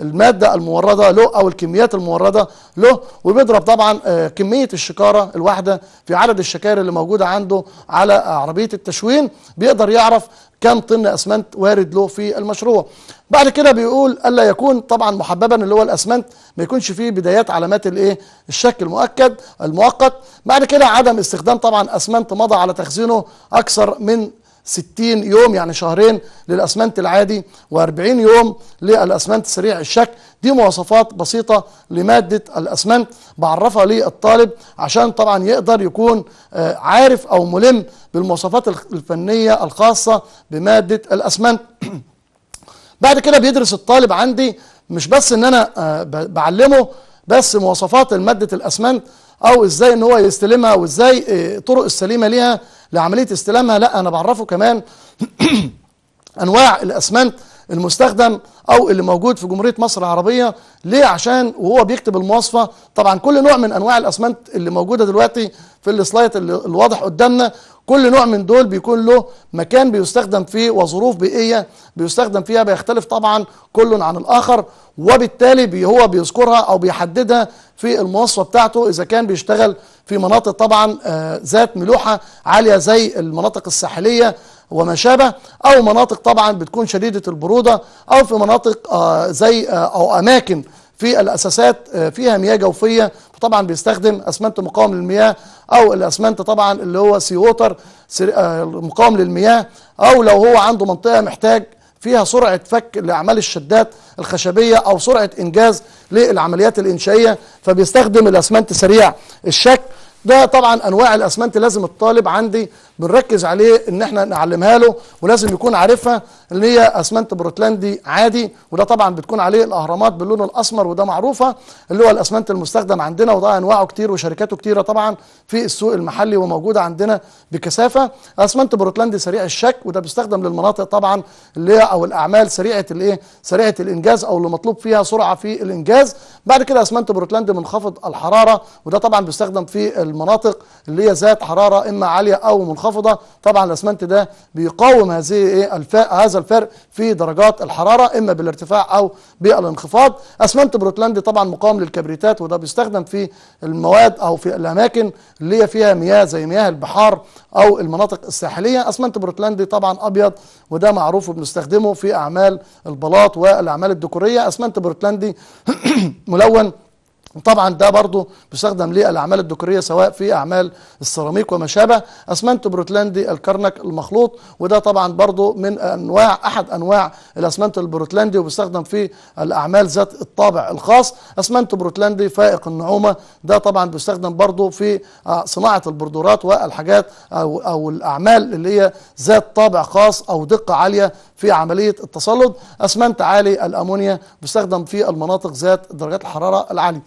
S1: المادة الموردة له أو الكميات الموردة له وبيضرب طبعا آه، كمية الشكارة الواحدة في عدد الشكاير اللي موجودة عنده على آه، عربية التشوين بيقدر يعرف كم طن اسمنت وارد له في المشروع بعد كده بيقول الا يكون طبعا محببا اللي هو الاسمنت ما يكونش فيه بدايات علامات الايه الشك المؤكد المؤقت بعد كده عدم استخدام طبعا اسمنت مضى على تخزينه اكثر من 60 يوم يعني شهرين للاسمنت العادي و40 يوم للاسمنت سريع الشكل دي مواصفات بسيطه لماده الاسمنت بعرفها للطالب عشان طبعا يقدر يكون آه، عارف او ملم بالمواصفات الفنيه الخاصه بماده الاسمنت بعد كده بيدرس الطالب عندي مش بس ان انا آه، بعلمه بس مواصفات ماده الاسمنت او ازاي ان هو يستلمها وازاي الطرق آه، السليمه ليها لعمليه استلامها لا انا بعرفه كمان انواع الاسمنت المستخدم او اللي موجود في جمهوريه مصر العربيه ليه عشان وهو بيكتب المواصفه طبعا كل نوع من انواع الاسمنت اللي موجوده دلوقتي في السلايد الواضح قدامنا كل نوع من دول بيكون له مكان بيستخدم فيه وظروف بيئية بيستخدم فيها بيختلف طبعا كل عن الآخر وبالتالي بي هو بيذكرها أو بيحددها في المواصفة بتاعته إذا كان بيشتغل في مناطق طبعا آه، ذات ملوحة عالية زي المناطق الساحلية وما شابه أو مناطق طبعا بتكون شديدة البرودة أو في مناطق آه، زي آه، أو أماكن في الأساسات آه، فيها مياه جوفية فطبعا بيستخدم أسمنت مقاوم للمياه أو الأسمنت طبعا اللي هو سي ووتر آه، مقاوم للمياه أو لو هو عنده منطقة محتاج فيها سرعة فك لأعمال الشدات الخشبية أو سرعة إنجاز للعمليات الإنشائية فبيستخدم الأسمنت سريع الشكل ده طبعا أنواع الأسمنت لازم الطالب عندي بنركز عليه ان احنا نعلمها له ولازم يكون عارفها اللي هي اسمنت بروتلاندي عادي وده طبعا بتكون عليه الاهرامات باللون الاسمر وده معروفه اللي هو الاسمنت المستخدم عندنا وده انواعه كتير وشركاته كتيره طبعا في السوق المحلي وموجوده عندنا بكثافه اسمنت بروتلاندي سريع الشك وده بيستخدم للمناطق طبعا اللي هي او الاعمال سريعه الايه سريعه الانجاز او اللي مطلوب فيها سرعه في الانجاز بعد كده اسمنت بروتلاندي منخفض الحراره وده طبعا بيستخدم في المناطق اللي هي ذات حراره اما عاليه او منخفضه منخفضه طبعا الاسمنت ده بيقاوم هذه إيه، هذا الفرق في درجات الحراره اما بالارتفاع او بالانخفاض اسمنت بروتلاندي طبعا مقاوم للكبريتات وده بيستخدم في المواد او في الاماكن اللي هي فيها مياه زي مياه البحار او المناطق الساحليه اسمنت بروتلاندي طبعا ابيض وده معروف وبنستخدمه في اعمال البلاط والاعمال الديكوريه اسمنت بروتلاندي ملون وطبعا ده برضه بيستخدم للاعمال الذكريه سواء في اعمال السيراميك وما شابه اسمنت بروتلاندي الكرنك المخلوط وده طبعا برضه من انواع احد انواع الاسمنت البروتلاندي وبيستخدم في الاعمال ذات الطابع الخاص اسمنت بروتلاندي فائق النعومه ده طبعا بيستخدم برضه في آه، صناعه البردورات والحاجات او او الاعمال اللي هي ذات طابع خاص او دقه عاليه في عمليه التصلد اسمنت عالي الامونيا بيستخدم في المناطق ذات درجات الحراره العاليه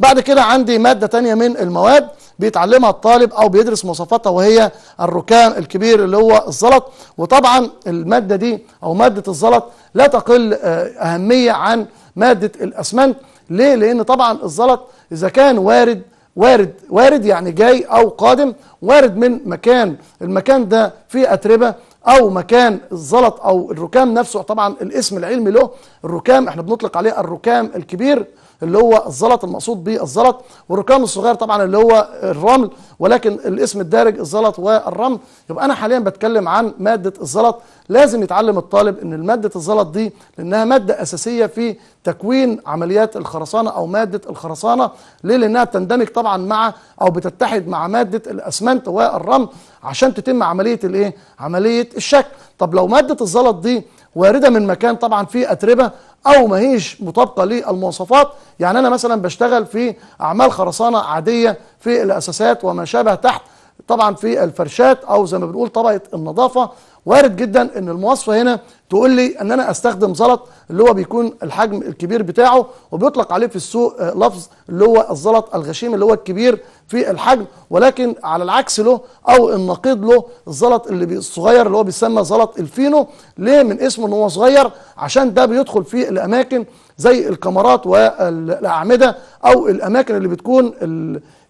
S1: بعد كده عندي مادة تانية من المواد بيتعلمها الطالب او بيدرس مواصفاتها وهي الركام الكبير اللي هو الزلط وطبعا المادة دي او مادة الزلط لا تقل آه، اهمية عن مادة الاسمنت ليه؟ لان طبعا الزلط اذا كان وارد وارد وارد يعني جاي او قادم وارد من مكان المكان ده فيه اتربه او مكان الزلط او الركام نفسه طبعا الاسم العلمي له الركام احنا بنطلق عليه الركام الكبير اللي هو الزلط المقصود به الزلط والركام الصغير طبعا اللي هو الرمل ولكن الاسم الدارج الزلط والرمل يبقى انا حاليا بتكلم عن ماده الزلط لازم يتعلم الطالب ان ماده الزلط دي لانها ماده اساسيه في تكوين عمليات الخرسانه او ماده الخرسانه ليه لانها بتندمج طبعا مع او بتتحد مع ماده الاسمنت والرمل عشان تتم عمليه الايه عمليه الشك طب لو ماده الزلط دي وارده من مكان طبعا فيه اتربه او ما هيش مطابقه للمواصفات يعني انا مثلا بشتغل في اعمال خرسانه عاديه في الاساسات وما شابه تحت طبعا في الفرشات او زي ما بنقول طبقه النظافه وارد جدا ان المواصفه هنا تقول لي ان انا استخدم زلط اللي هو بيكون الحجم الكبير بتاعه وبيطلق عليه في السوق آه، لفظ اللي هو الزلط الغشيم اللي هو الكبير في الحجم ولكن على العكس له او النقيض له الزلط اللي الصغير اللي هو بيسمى زلط الفينو ليه من اسمه ان هو صغير عشان ده بيدخل في الاماكن زي الكاميرات والاعمده او الاماكن اللي بتكون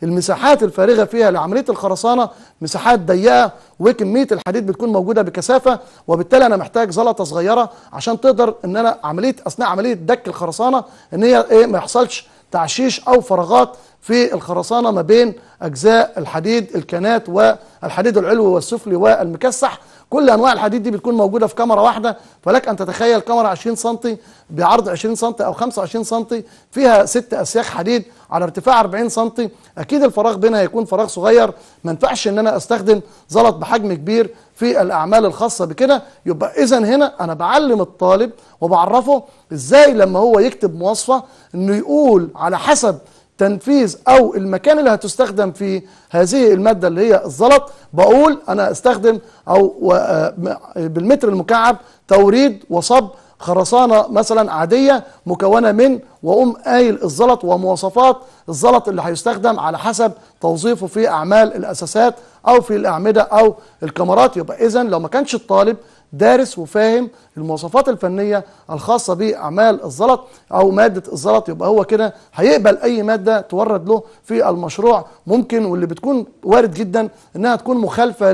S1: المساحات الفارغه فيها لعمليه الخرسانه مساحات ضيقه وكميه الحديد بتكون موجوده بكثافه وبالتالي انا محتاج زلطه صغيره عشان تقدر ان انا عمليه اثناء عمليه دك الخرسانه ان هي ايه ما يحصلش تعشيش او فراغات في الخرسانه ما بين اجزاء الحديد الكانات والحديد العلوي والسفلي والمكسح كل انواع الحديد دي بتكون موجوده في كاميرا واحده فلك ان تتخيل كاميرا 20 سم بعرض 20 سم او 25 سم فيها ست اسياخ حديد على ارتفاع 40 سم اكيد الفراغ بينها هيكون فراغ صغير ما ينفعش ان انا استخدم زلط بحجم كبير في الاعمال الخاصه بكده يبقى اذا هنا انا بعلم الطالب وبعرفه ازاي لما هو يكتب مواصفه انه يقول على حسب تنفيذ او المكان اللي هتستخدم فيه هذه الماده اللي هي الزلط بقول انا استخدم او آه، بالمتر المكعب توريد وصب خرسانه مثلا عاديه مكونه من واقوم قايل الزلط ومواصفات الزلط اللي هيستخدم على حسب توظيفه في اعمال الاساسات او في الاعمده او الكاميرات يبقى اذا لو ما كانش الطالب دارس وفاهم المواصفات الفنية الخاصة بأعمال الزلط أو مادة الزلط يبقى هو كده هيقبل أي مادة تورد له في المشروع ممكن واللي بتكون وارد جدا أنها تكون مخالفة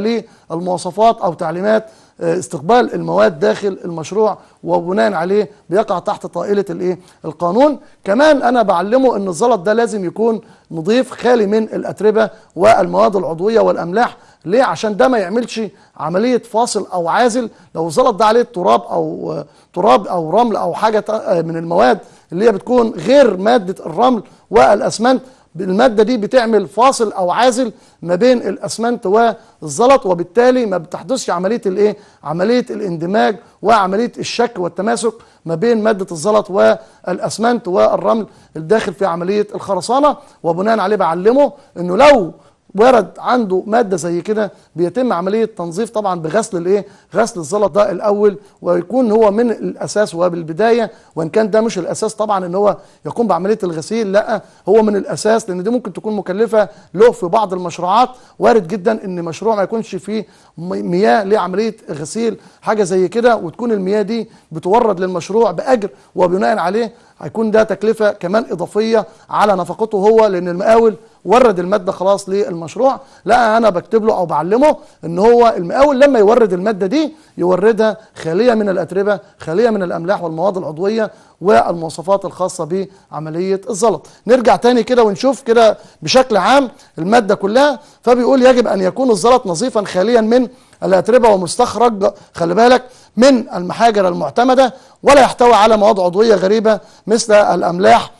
S1: للمواصفات أو تعليمات استقبال المواد داخل المشروع وبناء عليه بيقع تحت طائله الايه القانون كمان انا بعلمه ان الزلط ده لازم يكون نظيف خالي من الاتربه والمواد العضويه والاملاح ليه عشان ده ما يعملش عمليه فاصل او عازل لو الزلط ده عليه تراب او تراب او رمل او حاجه من المواد اللي هي بتكون غير ماده الرمل والاسمنت المادة دي بتعمل فاصل أو عازل ما بين الأسمنت والزلط وبالتالي ما بتحدثش عملية الإيه؟ عملية الاندماج وعملية الشك والتماسك ما بين مادة الزلط والأسمنت والرمل الداخل في عملية الخرسانة وبناء عليه بعلمه إنه لو ورد عنده ماده زي كده بيتم عمليه تنظيف طبعا بغسل الايه غسل الزلط ده الاول ويكون هو من الاساس وبالبدايه وان كان ده مش الاساس طبعا ان هو يقوم بعمليه الغسيل لا هو من الاساس لان دي ممكن تكون مكلفه له في بعض المشروعات وارد جدا ان مشروع ما يكونش فيه مياه لعمليه غسيل حاجه زي كده وتكون المياه دي بتورد للمشروع باجر وبناء عليه هيكون ده تكلفه كمان اضافيه على نفقته هو لان المقاول ورد الماده خلاص للمشروع لا انا بكتب له او بعلمه ان هو المقاول لما يورد الماده دي يوردها خاليه من الاتربه خاليه من الاملاح والمواد العضويه والمواصفات الخاصه بعمليه الزلط نرجع تاني كده ونشوف كده بشكل عام الماده كلها فبيقول يجب ان يكون الزلط نظيفا خاليا من الاتربه ومستخرج خلي بالك من المحاجر المعتمده ولا يحتوي على مواد عضويه غريبه مثل الاملاح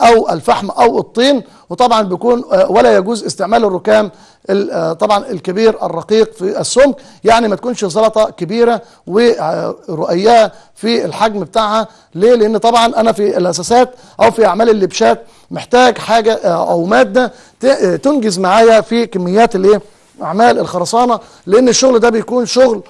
S1: او الفحم او الطين وطبعا بيكون آه، ولا يجوز استعمال الركام آه، طبعا الكبير الرقيق في السمك يعني ما تكونش سلطه كبيره ورؤياها في الحجم بتاعها ليه لان طبعا انا في الاساسات او في اعمال اللبشات محتاج حاجه آه، او ماده تنجز معايا في كميات الايه اعمال الخرسانه لان الشغل ده بيكون شغل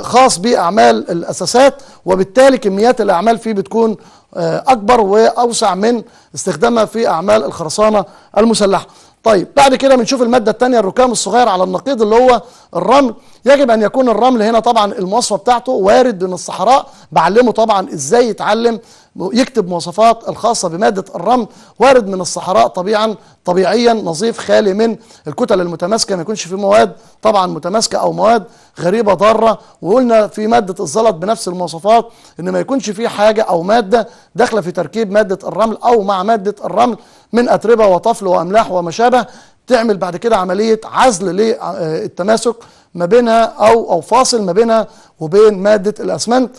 S1: خاص باعمال الاساسات وبالتالي كميات الاعمال فيه بتكون آه، أكبر وأوسع من استخدامها في أعمال الخرسانة المسلحة طيب بعد كده بنشوف المادة الثانية الركام الصغير على النقيض اللي هو الرمل يجب أن يكون الرمل هنا طبعا المواصفة بتاعته وارد من الصحراء بعلمه طبعا إزاي يتعلم يكتب مواصفات الخاصة بمادة الرمل وارد من الصحراء طبيعا طبيعيا نظيف خالي من الكتل المتماسكة ما يكونش في مواد طبعا متماسكة أو مواد غريبة ضارة وقلنا في مادة الزلط بنفس المواصفات إن ما يكونش في حاجة أو مادة داخلة في تركيب مادة الرمل أو مع مادة الرمل من أتربة وطفل وأملاح وما شابه تعمل بعد كده عملية عزل للتماسك ما بينها أو أو فاصل ما بينها وبين مادة الأسمنت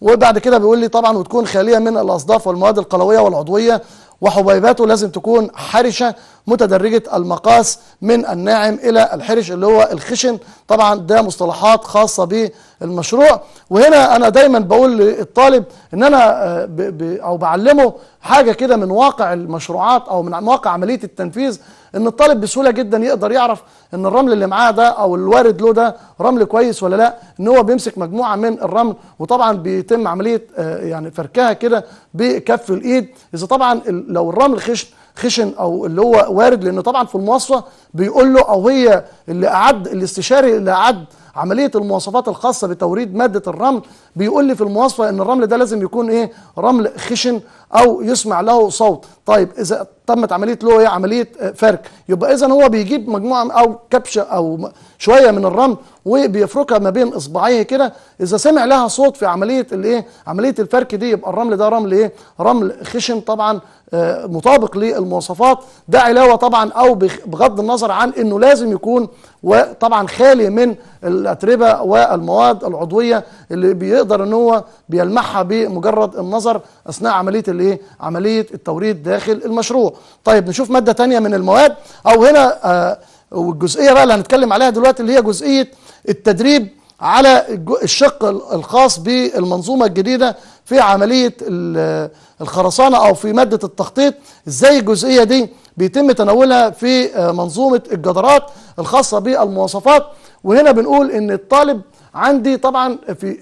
S1: وبعد كده بيقول لي طبعا وتكون خاليه من الاصداف والمواد القلويه والعضويه وحبيباته لازم تكون حرشه متدرجه المقاس من الناعم الى الحرش اللي هو الخشن طبعا ده مصطلحات خاصه بالمشروع وهنا انا دايما بقول للطالب ان انا آه، او بعلمه حاجه كده من واقع المشروعات او من واقع عمليه التنفيذ ان الطالب بسهوله جدا يقدر يعرف ان الرمل اللي معاه ده او الوارد له ده رمل كويس ولا لا ان هو بيمسك مجموعه من الرمل وطبعا بيتم عمليه آه، يعني فركها كده بكف الايد اذا طبعا لو الرمل خشن خشن او اللي هو وارد لان طبعا في المواصفه بيقول له او هي اللي اعد الاستشاري اللي اعد عمليه المواصفات الخاصه بتوريد ماده الرمل بيقول لي في المواصفه ان الرمل ده لازم يكون ايه رمل خشن او يسمع له صوت طيب اذا تمت عمليه اللي هي عمليه آه، فرك يبقى اذا هو بيجيب مجموعه او كبشه او شويه من الرمل وبيفركها ما بين اصبعيه كده اذا سمع لها صوت في عمليه الايه عمليه الفرك دي يبقى الرمل ده رمل ايه رمل خشن طبعا آه، مطابق للمواصفات ده علاوه طبعا او بغض النظر عن انه لازم يكون وطبعا خالي من الاتربه والمواد العضويه اللي بيقدر ان هو بيلمحها بمجرد النظر اثناء عمليه الايه عمليه التوريد داخل المشروع طيب نشوف ماده تانية من المواد او هنا آه والجزئيه بقى اللي هنتكلم عليها دلوقتي اللي هي جزئيه التدريب على الشق الخاص بالمنظومه الجديده في عمليه الخرسانه او في ماده التخطيط ازاي الجزئيه دي بيتم تناولها في آه، منظومه الجدارات الخاصه بالمواصفات وهنا بنقول ان الطالب عندي طبعا في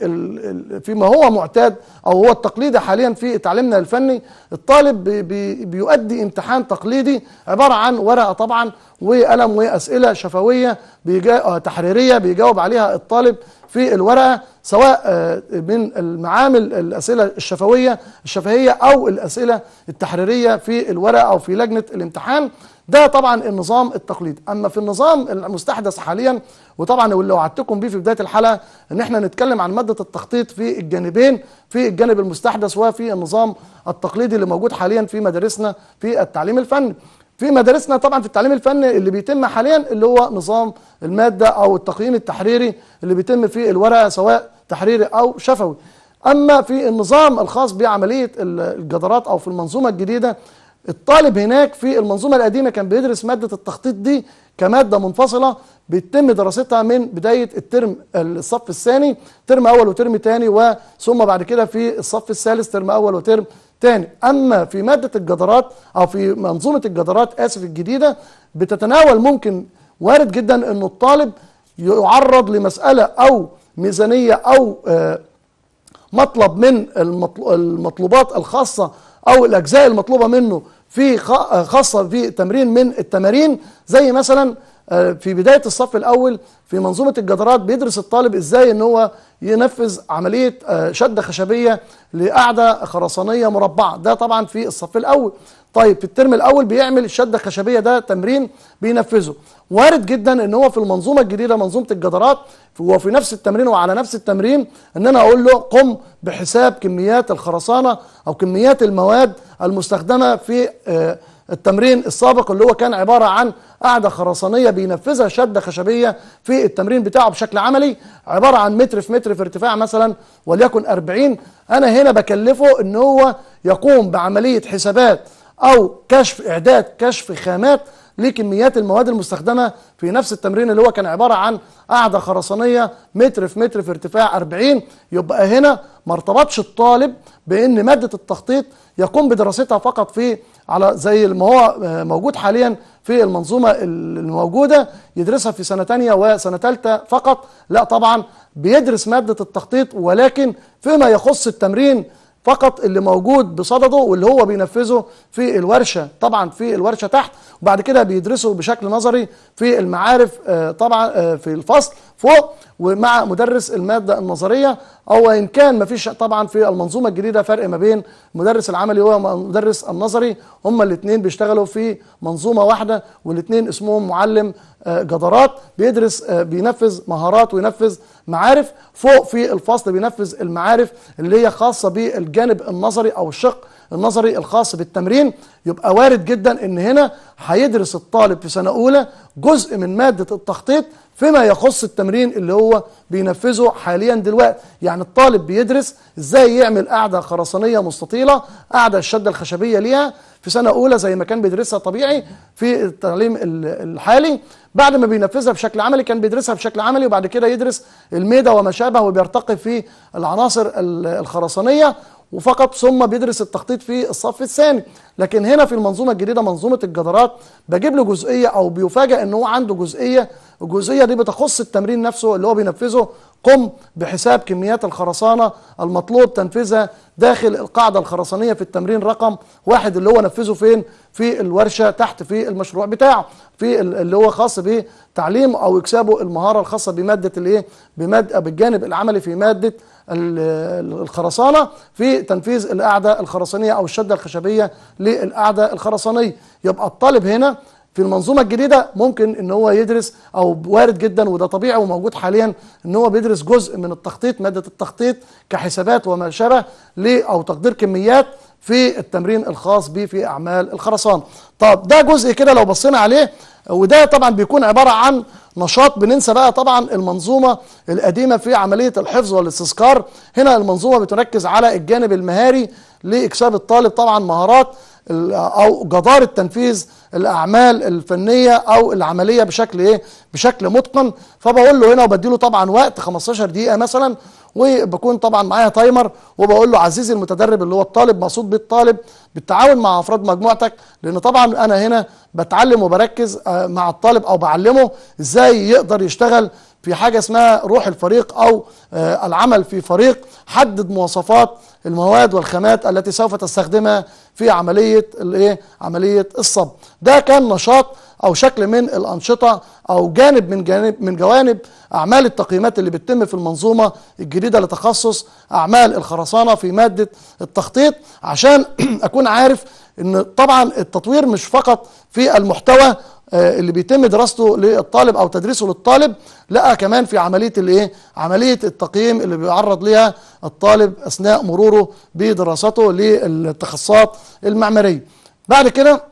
S1: فيما هو معتاد او هو التقليدي حاليا في تعليمنا الفني الطالب بي بيؤدي امتحان تقليدي عباره عن ورقه طبعا وقلم واسئله شفويه بيجا آه، تحريريه بيجاوب عليها الطالب في الورقه سواء آه، من المعامل الاسئله الشفويه الشفهيه او الاسئله التحريريه في الورقه او في لجنه الامتحان ده طبعا النظام التقليدي اما في النظام المستحدث حاليا وطبعا واللي وعدتكم بيه في بدايه الحلقه ان احنا نتكلم عن ماده التخطيط في الجانبين في الجانب المستحدث وفي النظام التقليدي اللي موجود حاليا في مدارسنا في التعليم الفني في مدارسنا طبعا في التعليم الفني اللي بيتم حاليا اللي هو نظام الماده او التقييم التحريري اللي بيتم في الورقه سواء تحريري او شفوي اما في النظام الخاص بعمليه الجدارات او في المنظومه الجديده الطالب هناك في المنظومة القديمة كان بيدرس مادة التخطيط دي كمادة منفصلة بيتم دراستها من بداية الترم الصف الثاني ترم أول وترم تاني وثم بعد كده في الصف الثالث ترم أول وترم تاني أما في مادة الجدارات أو في منظومة الجدارات آسف الجديدة بتتناول ممكن وارد جدا أن الطالب يعرض لمسألة أو ميزانية أو آه، مطلب من المطلوبات الخاصة أو الأجزاء المطلوبة منه في خاصة في تمرين من التمارين زي مثلا آه، في بداية الصف الأول في منظومة الجدارات بيدرس الطالب إزاي إن هو ينفذ عملية آه، شدة خشبية لقاعدة خرسانية مربعة ده طبعا في الصف الأول طيب في الترم الأول بيعمل الشدة الخشبية ده تمرين بينفذه وارد جدا إن هو في المنظومة الجديدة منظومة الجدارات وفي نفس التمرين وعلى نفس التمرين إن أنا أقول له قم بحساب كميات الخرسانة أو كميات المواد المستخدمة في آه، التمرين السابق اللي هو كان عبارة عن قاعدة خرسانية بينفذها شدة خشبية في التمرين بتاعه بشكل عملي عبارة عن متر في متر في ارتفاع مثلا وليكن 40 أنا هنا بكلفه إن هو يقوم بعملية حسابات أو كشف إعداد كشف خامات لكميات المواد المستخدمه في نفس التمرين اللي هو كان عباره عن قاعده خرسانيه متر في متر في ارتفاع 40 يبقى هنا ما ارتبطش الطالب بان ماده التخطيط يقوم بدراستها فقط في على زي ما هو آه، موجود حاليا في المنظومه الموجوده يدرسها في سنه ثانيه وسنه ثالثه فقط لا طبعا بيدرس ماده التخطيط ولكن فيما يخص التمرين فقط اللي موجود بصدده واللي هو بينفذه في الورشه طبعا في الورشه تحت وبعد كده بيدرسه بشكل نظري في المعارف آه، طبعا آه، في الفصل فوق ومع مدرس المادة النظرية أو إن كان مفيش طبعا في المنظومة الجديدة فرق ما بين مدرس العملي ومدرس النظري هما الاثنين بيشتغلوا في منظومة واحدة والاثنين اسمهم معلم آه، جدارات بيدرس آه، بينفذ مهارات وينفذ معارف فوق في الفصل بينفذ المعارف اللي هي خاصة بالجانب النظري أو الشق النظري الخاص بالتمرين يبقى وارد جدا ان هنا هيدرس الطالب في سنه اولى جزء من ماده التخطيط فيما يخص التمرين اللي هو بينفذه حاليا دلوقتي يعني الطالب بيدرس ازاي يعمل قاعده خرسانيه مستطيله قاعده الشده الخشبيه ليها في سنه اولى زي ما كان بيدرسها طبيعي في التعليم الحالي بعد ما بينفذها بشكل عملي كان بيدرسها بشكل عملي وبعد كده يدرس الميدا وما شابه وبيرتقي في العناصر الخرسانيه وفقط ثم بيدرس التخطيط في الصف الثاني لكن هنا في المنظومه الجديده منظومه الجدارات بجيب له جزئيه او بيفاجئ ان هو عنده جزئيه الجزئيه دي بتخص التمرين نفسه اللي هو بينفذه قم بحساب كميات الخرسانه المطلوب تنفيذها داخل القاعده الخرسانيه في التمرين رقم واحد اللي هو نفذه فين في الورشه تحت في المشروع بتاعه في اللي هو خاص بتعليم او اكسابه المهاره الخاصه بماده الايه بماده بالجانب العملي في ماده الخرسانة في تنفيذ القاعده الخرسانية أو الشدة الخشبية للقاعده الخرسانية يبقى الطالب هنا في المنظومة الجديدة ممكن ان هو يدرس او وارد جدا وده طبيعي وموجود حاليا ان هو بيدرس جزء من التخطيط مادة التخطيط كحسابات وما شابه او تقدير كميات في التمرين الخاص به في أعمال الخرسانة طب ده جزء كده لو بصينا عليه وده طبعا بيكون عبارة عن نشاط بننسى بقى طبعا المنظومة القديمة في عملية الحفظ والاستذكار هنا المنظومة بتركز على الجانب المهاري لإكساب الطالب طبعا مهارات او جداره تنفيذ الاعمال الفنيه او العمليه بشكل ايه بشكل متقن فبقول له هنا وبديله طبعا وقت 15 دقيقه مثلا وبكون طبعا معايا تايمر وبقول له عزيزي المتدرب اللي هو الطالب مقصود بيه الطالب بالتعاون مع افراد مجموعتك لان طبعا انا هنا بتعلم وبركز آه، مع الطالب او بعلمه ازاي يقدر يشتغل في حاجه اسمها روح الفريق او آه، العمل في فريق حدد مواصفات المواد والخامات التي سوف تستخدمها في عمليه الايه عمليه الصب ده كان نشاط او شكل من الانشطه او جانب من جانب من جوانب اعمال التقييمات اللي بتتم في المنظومه الجديده لتخصص اعمال الخرسانه في ماده التخطيط عشان اكون عارف ان طبعا التطوير مش فقط في المحتوى آه، اللي بيتم دراسته للطالب او تدريسه للطالب لقى كمان في عمليه الايه عمليه التقييم اللي بيعرض ليها الطالب اثناء مروره بدراسته للتخصصات المعماريه بعد كده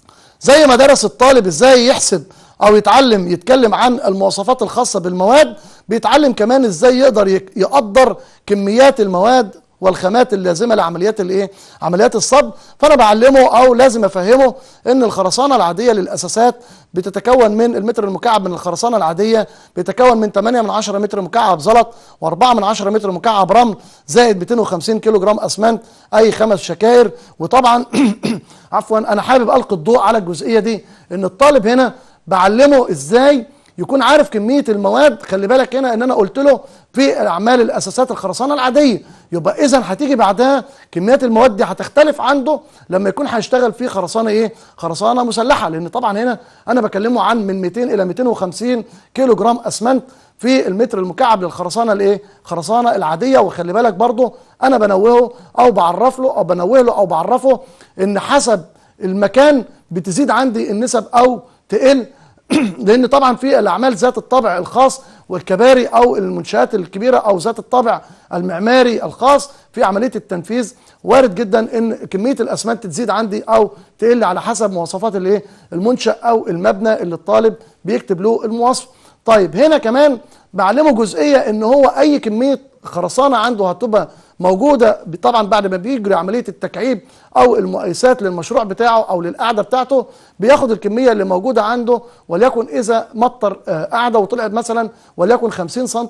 S1: زي ما درس الطالب ازاي يحسب او يتعلم يتكلم عن المواصفات الخاصه بالمواد بيتعلم كمان ازاي يقدر يقدر كميات المواد والخامات اللازمه لعمليات الايه عمليات الصب فانا بعلمه او لازم افهمه ان الخرسانه العاديه للاساسات بتتكون من المتر المكعب من الخرسانه العاديه بيتكون من 8 من 10 متر مكعب زلط و4 من 10 متر مكعب رمل زائد 250 كيلو جرام اسمنت اي خمس شكاير وطبعا عفوا انا حابب القي الضوء على الجزئيه دي ان الطالب هنا بعلمه ازاي يكون عارف كميه المواد خلي بالك هنا ان انا قلت له في اعمال الاساسات الخرسانه العاديه يبقى اذا هتيجي بعدها كميات المواد دي هتختلف عنده لما يكون هيشتغل في خرسانه ايه خرسانه مسلحه لان طبعا هنا انا بكلمه عن من 200 الى 250 كيلو جرام اسمنت في المتر المكعب للخرسانه الايه خرسانه العاديه وخلي بالك برضو انا بنوهه او بعرف له او بنوه له او بعرفه ان حسب المكان بتزيد عندي النسب او تقل لان طبعا في الاعمال ذات الطابع الخاص والكباري او المنشات الكبيره او ذات الطابع المعماري الخاص في عمليه التنفيذ وارد جدا ان كميه الاسمنت تزيد عندي او تقل على حسب مواصفات الايه المنشا او المبنى اللي الطالب بيكتب له المواصفه طيب هنا كمان بعلمه جزئيه ان هو اي كميه خرسانه عنده هتبقى موجوده طبعا بعد ما بيجري عمليه التكعيب او المؤيسات للمشروع بتاعه او للقعده بتاعته بياخد الكميه اللي موجوده عنده وليكن اذا مطر آه، قعدة وطلعت مثلا وليكن 50 سم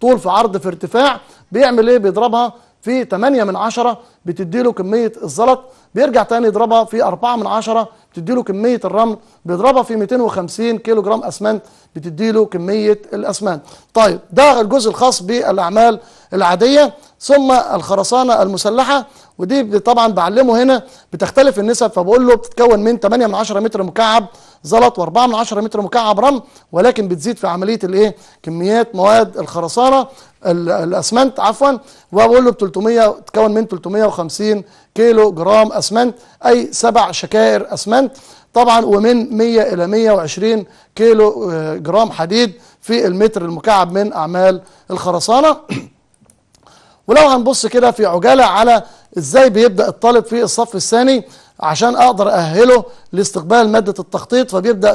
S1: طول في عرض في ارتفاع بيعمل ايه بيضربها في 8 من 10 بتدي له كميه الزلط بيرجع تاني يضربها في 4 من 10 بتديله كميه الرمل بيضربها في 250 كيلو جرام اسمنت بتديله كميه الاسمنت طيب ده الجزء الخاص بالاعمال العاديه ثم الخرسانه المسلحه ودي طبعا بعلمه هنا بتختلف النسب فبقول له بتتكون من 8 من 10 متر مكعب زلط و4 من 10 متر مكعب رمل ولكن بتزيد في عمليه الايه كميات مواد الخرسانه الاسمنت عفوا وبقول له ب 300 تكون من 350 كيلو جرام اسمنت اي سبع شكائر اسمنت طبعا ومن 100 الى 120 كيلو آه، جرام حديد في المتر المكعب من اعمال الخرسانه ولو هنبص كده في عجاله على ازاي بيبدأ الطالب في الصف الثاني عشان اقدر اهله لاستقبال مادة التخطيط فبيبدأ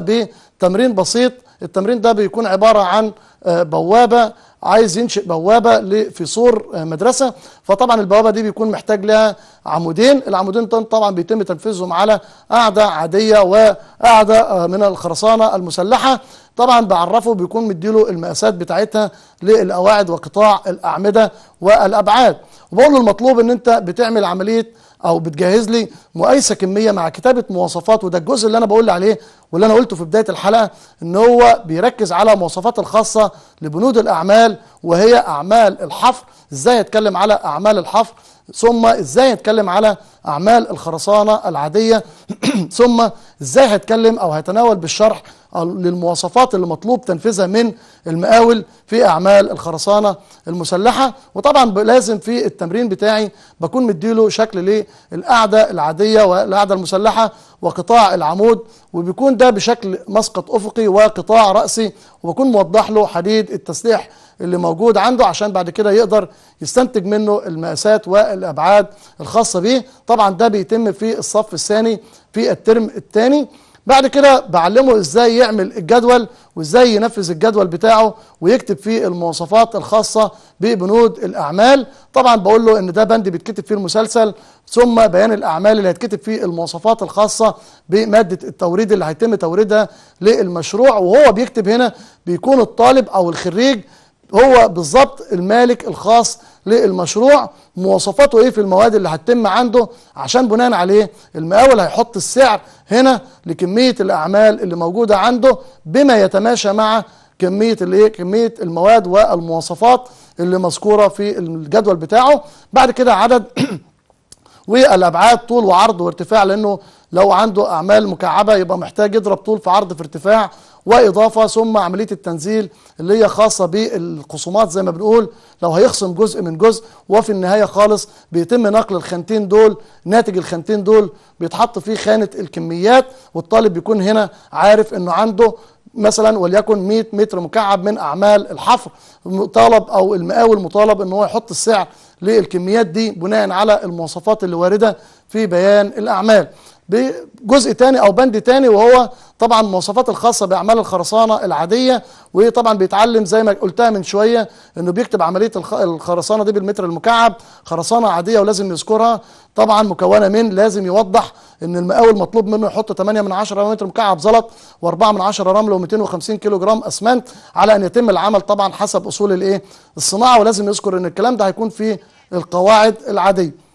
S1: بتمرين بسيط التمرين ده بيكون عبارة عن آه، بوابة عايز ينشئ بوابة في سور آه، مدرسة فطبعا البوابة دي بيكون محتاج لها عمودين العمودين طبعا بيتم تنفيذهم على قاعدة عادية وقاعدة آه، من الخرسانة المسلحة طبعا بعرفه بيكون مديله المقاسات بتاعتها للقواعد وقطاع الأعمدة والأبعاد وبقول له المطلوب ان انت بتعمل عمليه او بتجهز لي مقايسه كميه مع كتابه مواصفات وده الجزء اللي انا بقول عليه واللي انا قلته في بدايه الحلقه ان هو بيركز على مواصفات الخاصه لبنود الاعمال وهي اعمال الحفر ازاي اتكلم على اعمال الحفر ثم ازاي هيتكلم على اعمال الخرسانه العاديه ثم ازاي هيتكلم او هيتناول بالشرح للمواصفات اللي مطلوب تنفيذها من المقاول في اعمال الخرسانه المسلحه وطبعا لازم في التمرين بتاعي بكون مديله شكل للقعده العاديه والقعده المسلحه وقطاع العمود وبيكون ده بشكل مسقط افقي وقطاع راسي وبكون موضح له حديد التسليح اللي موجود عنده عشان بعد كده يقدر يستنتج منه المقاسات والابعاد الخاصه بيه طبعا ده بيتم في الصف الثاني في الترم الثاني بعد كده بعلمه ازاي يعمل الجدول وازاي ينفذ الجدول بتاعه ويكتب فيه المواصفات الخاصه ببنود الاعمال طبعا بقول له ان ده بند بيتكتب فيه المسلسل ثم بيان الاعمال اللي هيتكتب فيه المواصفات الخاصه بماده التوريد اللي هيتم توريدها للمشروع وهو بيكتب هنا بيكون الطالب او الخريج هو بالظبط المالك الخاص للمشروع مواصفاته ايه في المواد اللي هتتم عنده عشان بناء عليه المقاول هيحط السعر هنا لكميه الاعمال اللي موجوده عنده بما يتماشى مع كميه الايه كميه المواد والمواصفات اللي مذكوره في الجدول بتاعه بعد كده عدد والابعاد طول وعرض وارتفاع لانه لو عنده اعمال مكعبه يبقى محتاج يضرب طول في عرض في ارتفاع واضافه ثم عمليه التنزيل اللي هي خاصه بالخصومات زي ما بنقول لو هيخصم جزء من جزء وفي النهايه خالص بيتم نقل الخانتين دول ناتج الخانتين دول بيتحط فيه خانه الكميات والطالب بيكون هنا عارف انه عنده مثلا وليكن 100 متر مكعب من اعمال الحفر طالب او المقاول مطالب ان هو يحط السعر للكميات دي بناء على المواصفات اللي وارده في بيان الاعمال بجزء تاني او بند تاني وهو طبعا المواصفات الخاصه باعمال الخرسانه العاديه وطبعا بيتعلم زي ما قلتها من شويه انه بيكتب عمليه الخرسانه دي بالمتر المكعب خرسانه عاديه ولازم يذكرها طبعا مكونه من لازم يوضح ان المقاول مطلوب منه يحط 8 من 10 متر مكعب زلط و4 من 10 رمل و250 كيلو جرام اسمنت على ان يتم العمل طبعا حسب اصول الايه الصناعه ولازم يذكر ان الكلام ده هيكون في القواعد العاديه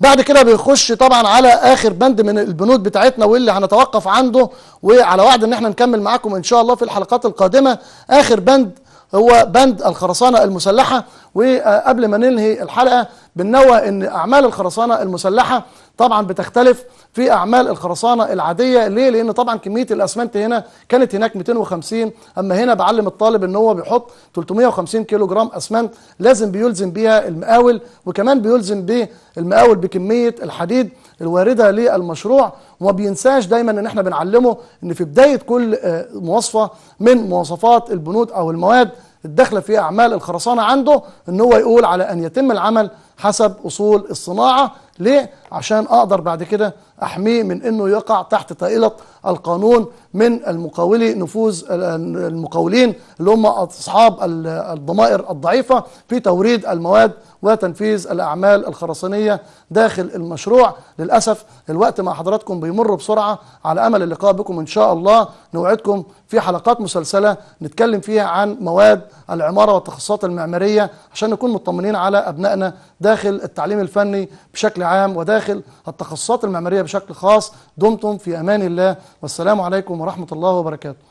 S1: بعد كده بيخش طبعا على اخر بند من البنود بتاعتنا واللي هنتوقف عنده وعلى وعد ان احنا نكمل معاكم ان شاء الله في الحلقات القادمه اخر بند هو بند الخرسانة المسلحة وقبل ما ننهي الحلقة بننوه ان اعمال الخرسانة المسلحة طبعا بتختلف في اعمال الخرسانة العادية ليه لان طبعا كمية الاسمنت هنا كانت هناك 250 اما هنا بعلم الطالب ان هو بيحط 350 كيلو جرام اسمنت لازم بيلزم بيها المقاول وكمان بيلزم المقاول بكمية الحديد الوارده للمشروع وما بينساش دايما ان احنا بنعلمه ان في بدايه كل آه، مواصفه من مواصفات البنود او المواد الداخله في اعمال الخرسانه عنده ان هو يقول على ان يتم العمل حسب اصول الصناعه ليه عشان اقدر بعد كده احميه من انه يقع تحت طائله القانون من المقاولي نفوذ المقاولين اللي هم اصحاب الضمائر الضعيفه في توريد المواد وتنفيذ الاعمال الخرسانيه داخل المشروع للاسف الوقت مع حضراتكم بيمر بسرعه على امل اللقاء بكم ان شاء الله نوعدكم في حلقات مسلسله نتكلم فيها عن مواد العماره والتخصصات المعماريه عشان نكون مطمنين على ابنائنا داخل التعليم الفني بشكل عام وداخل التخصصات المعماريه بشكل بشكل خاص دمتم في أمان الله والسلام عليكم ورحمة الله وبركاته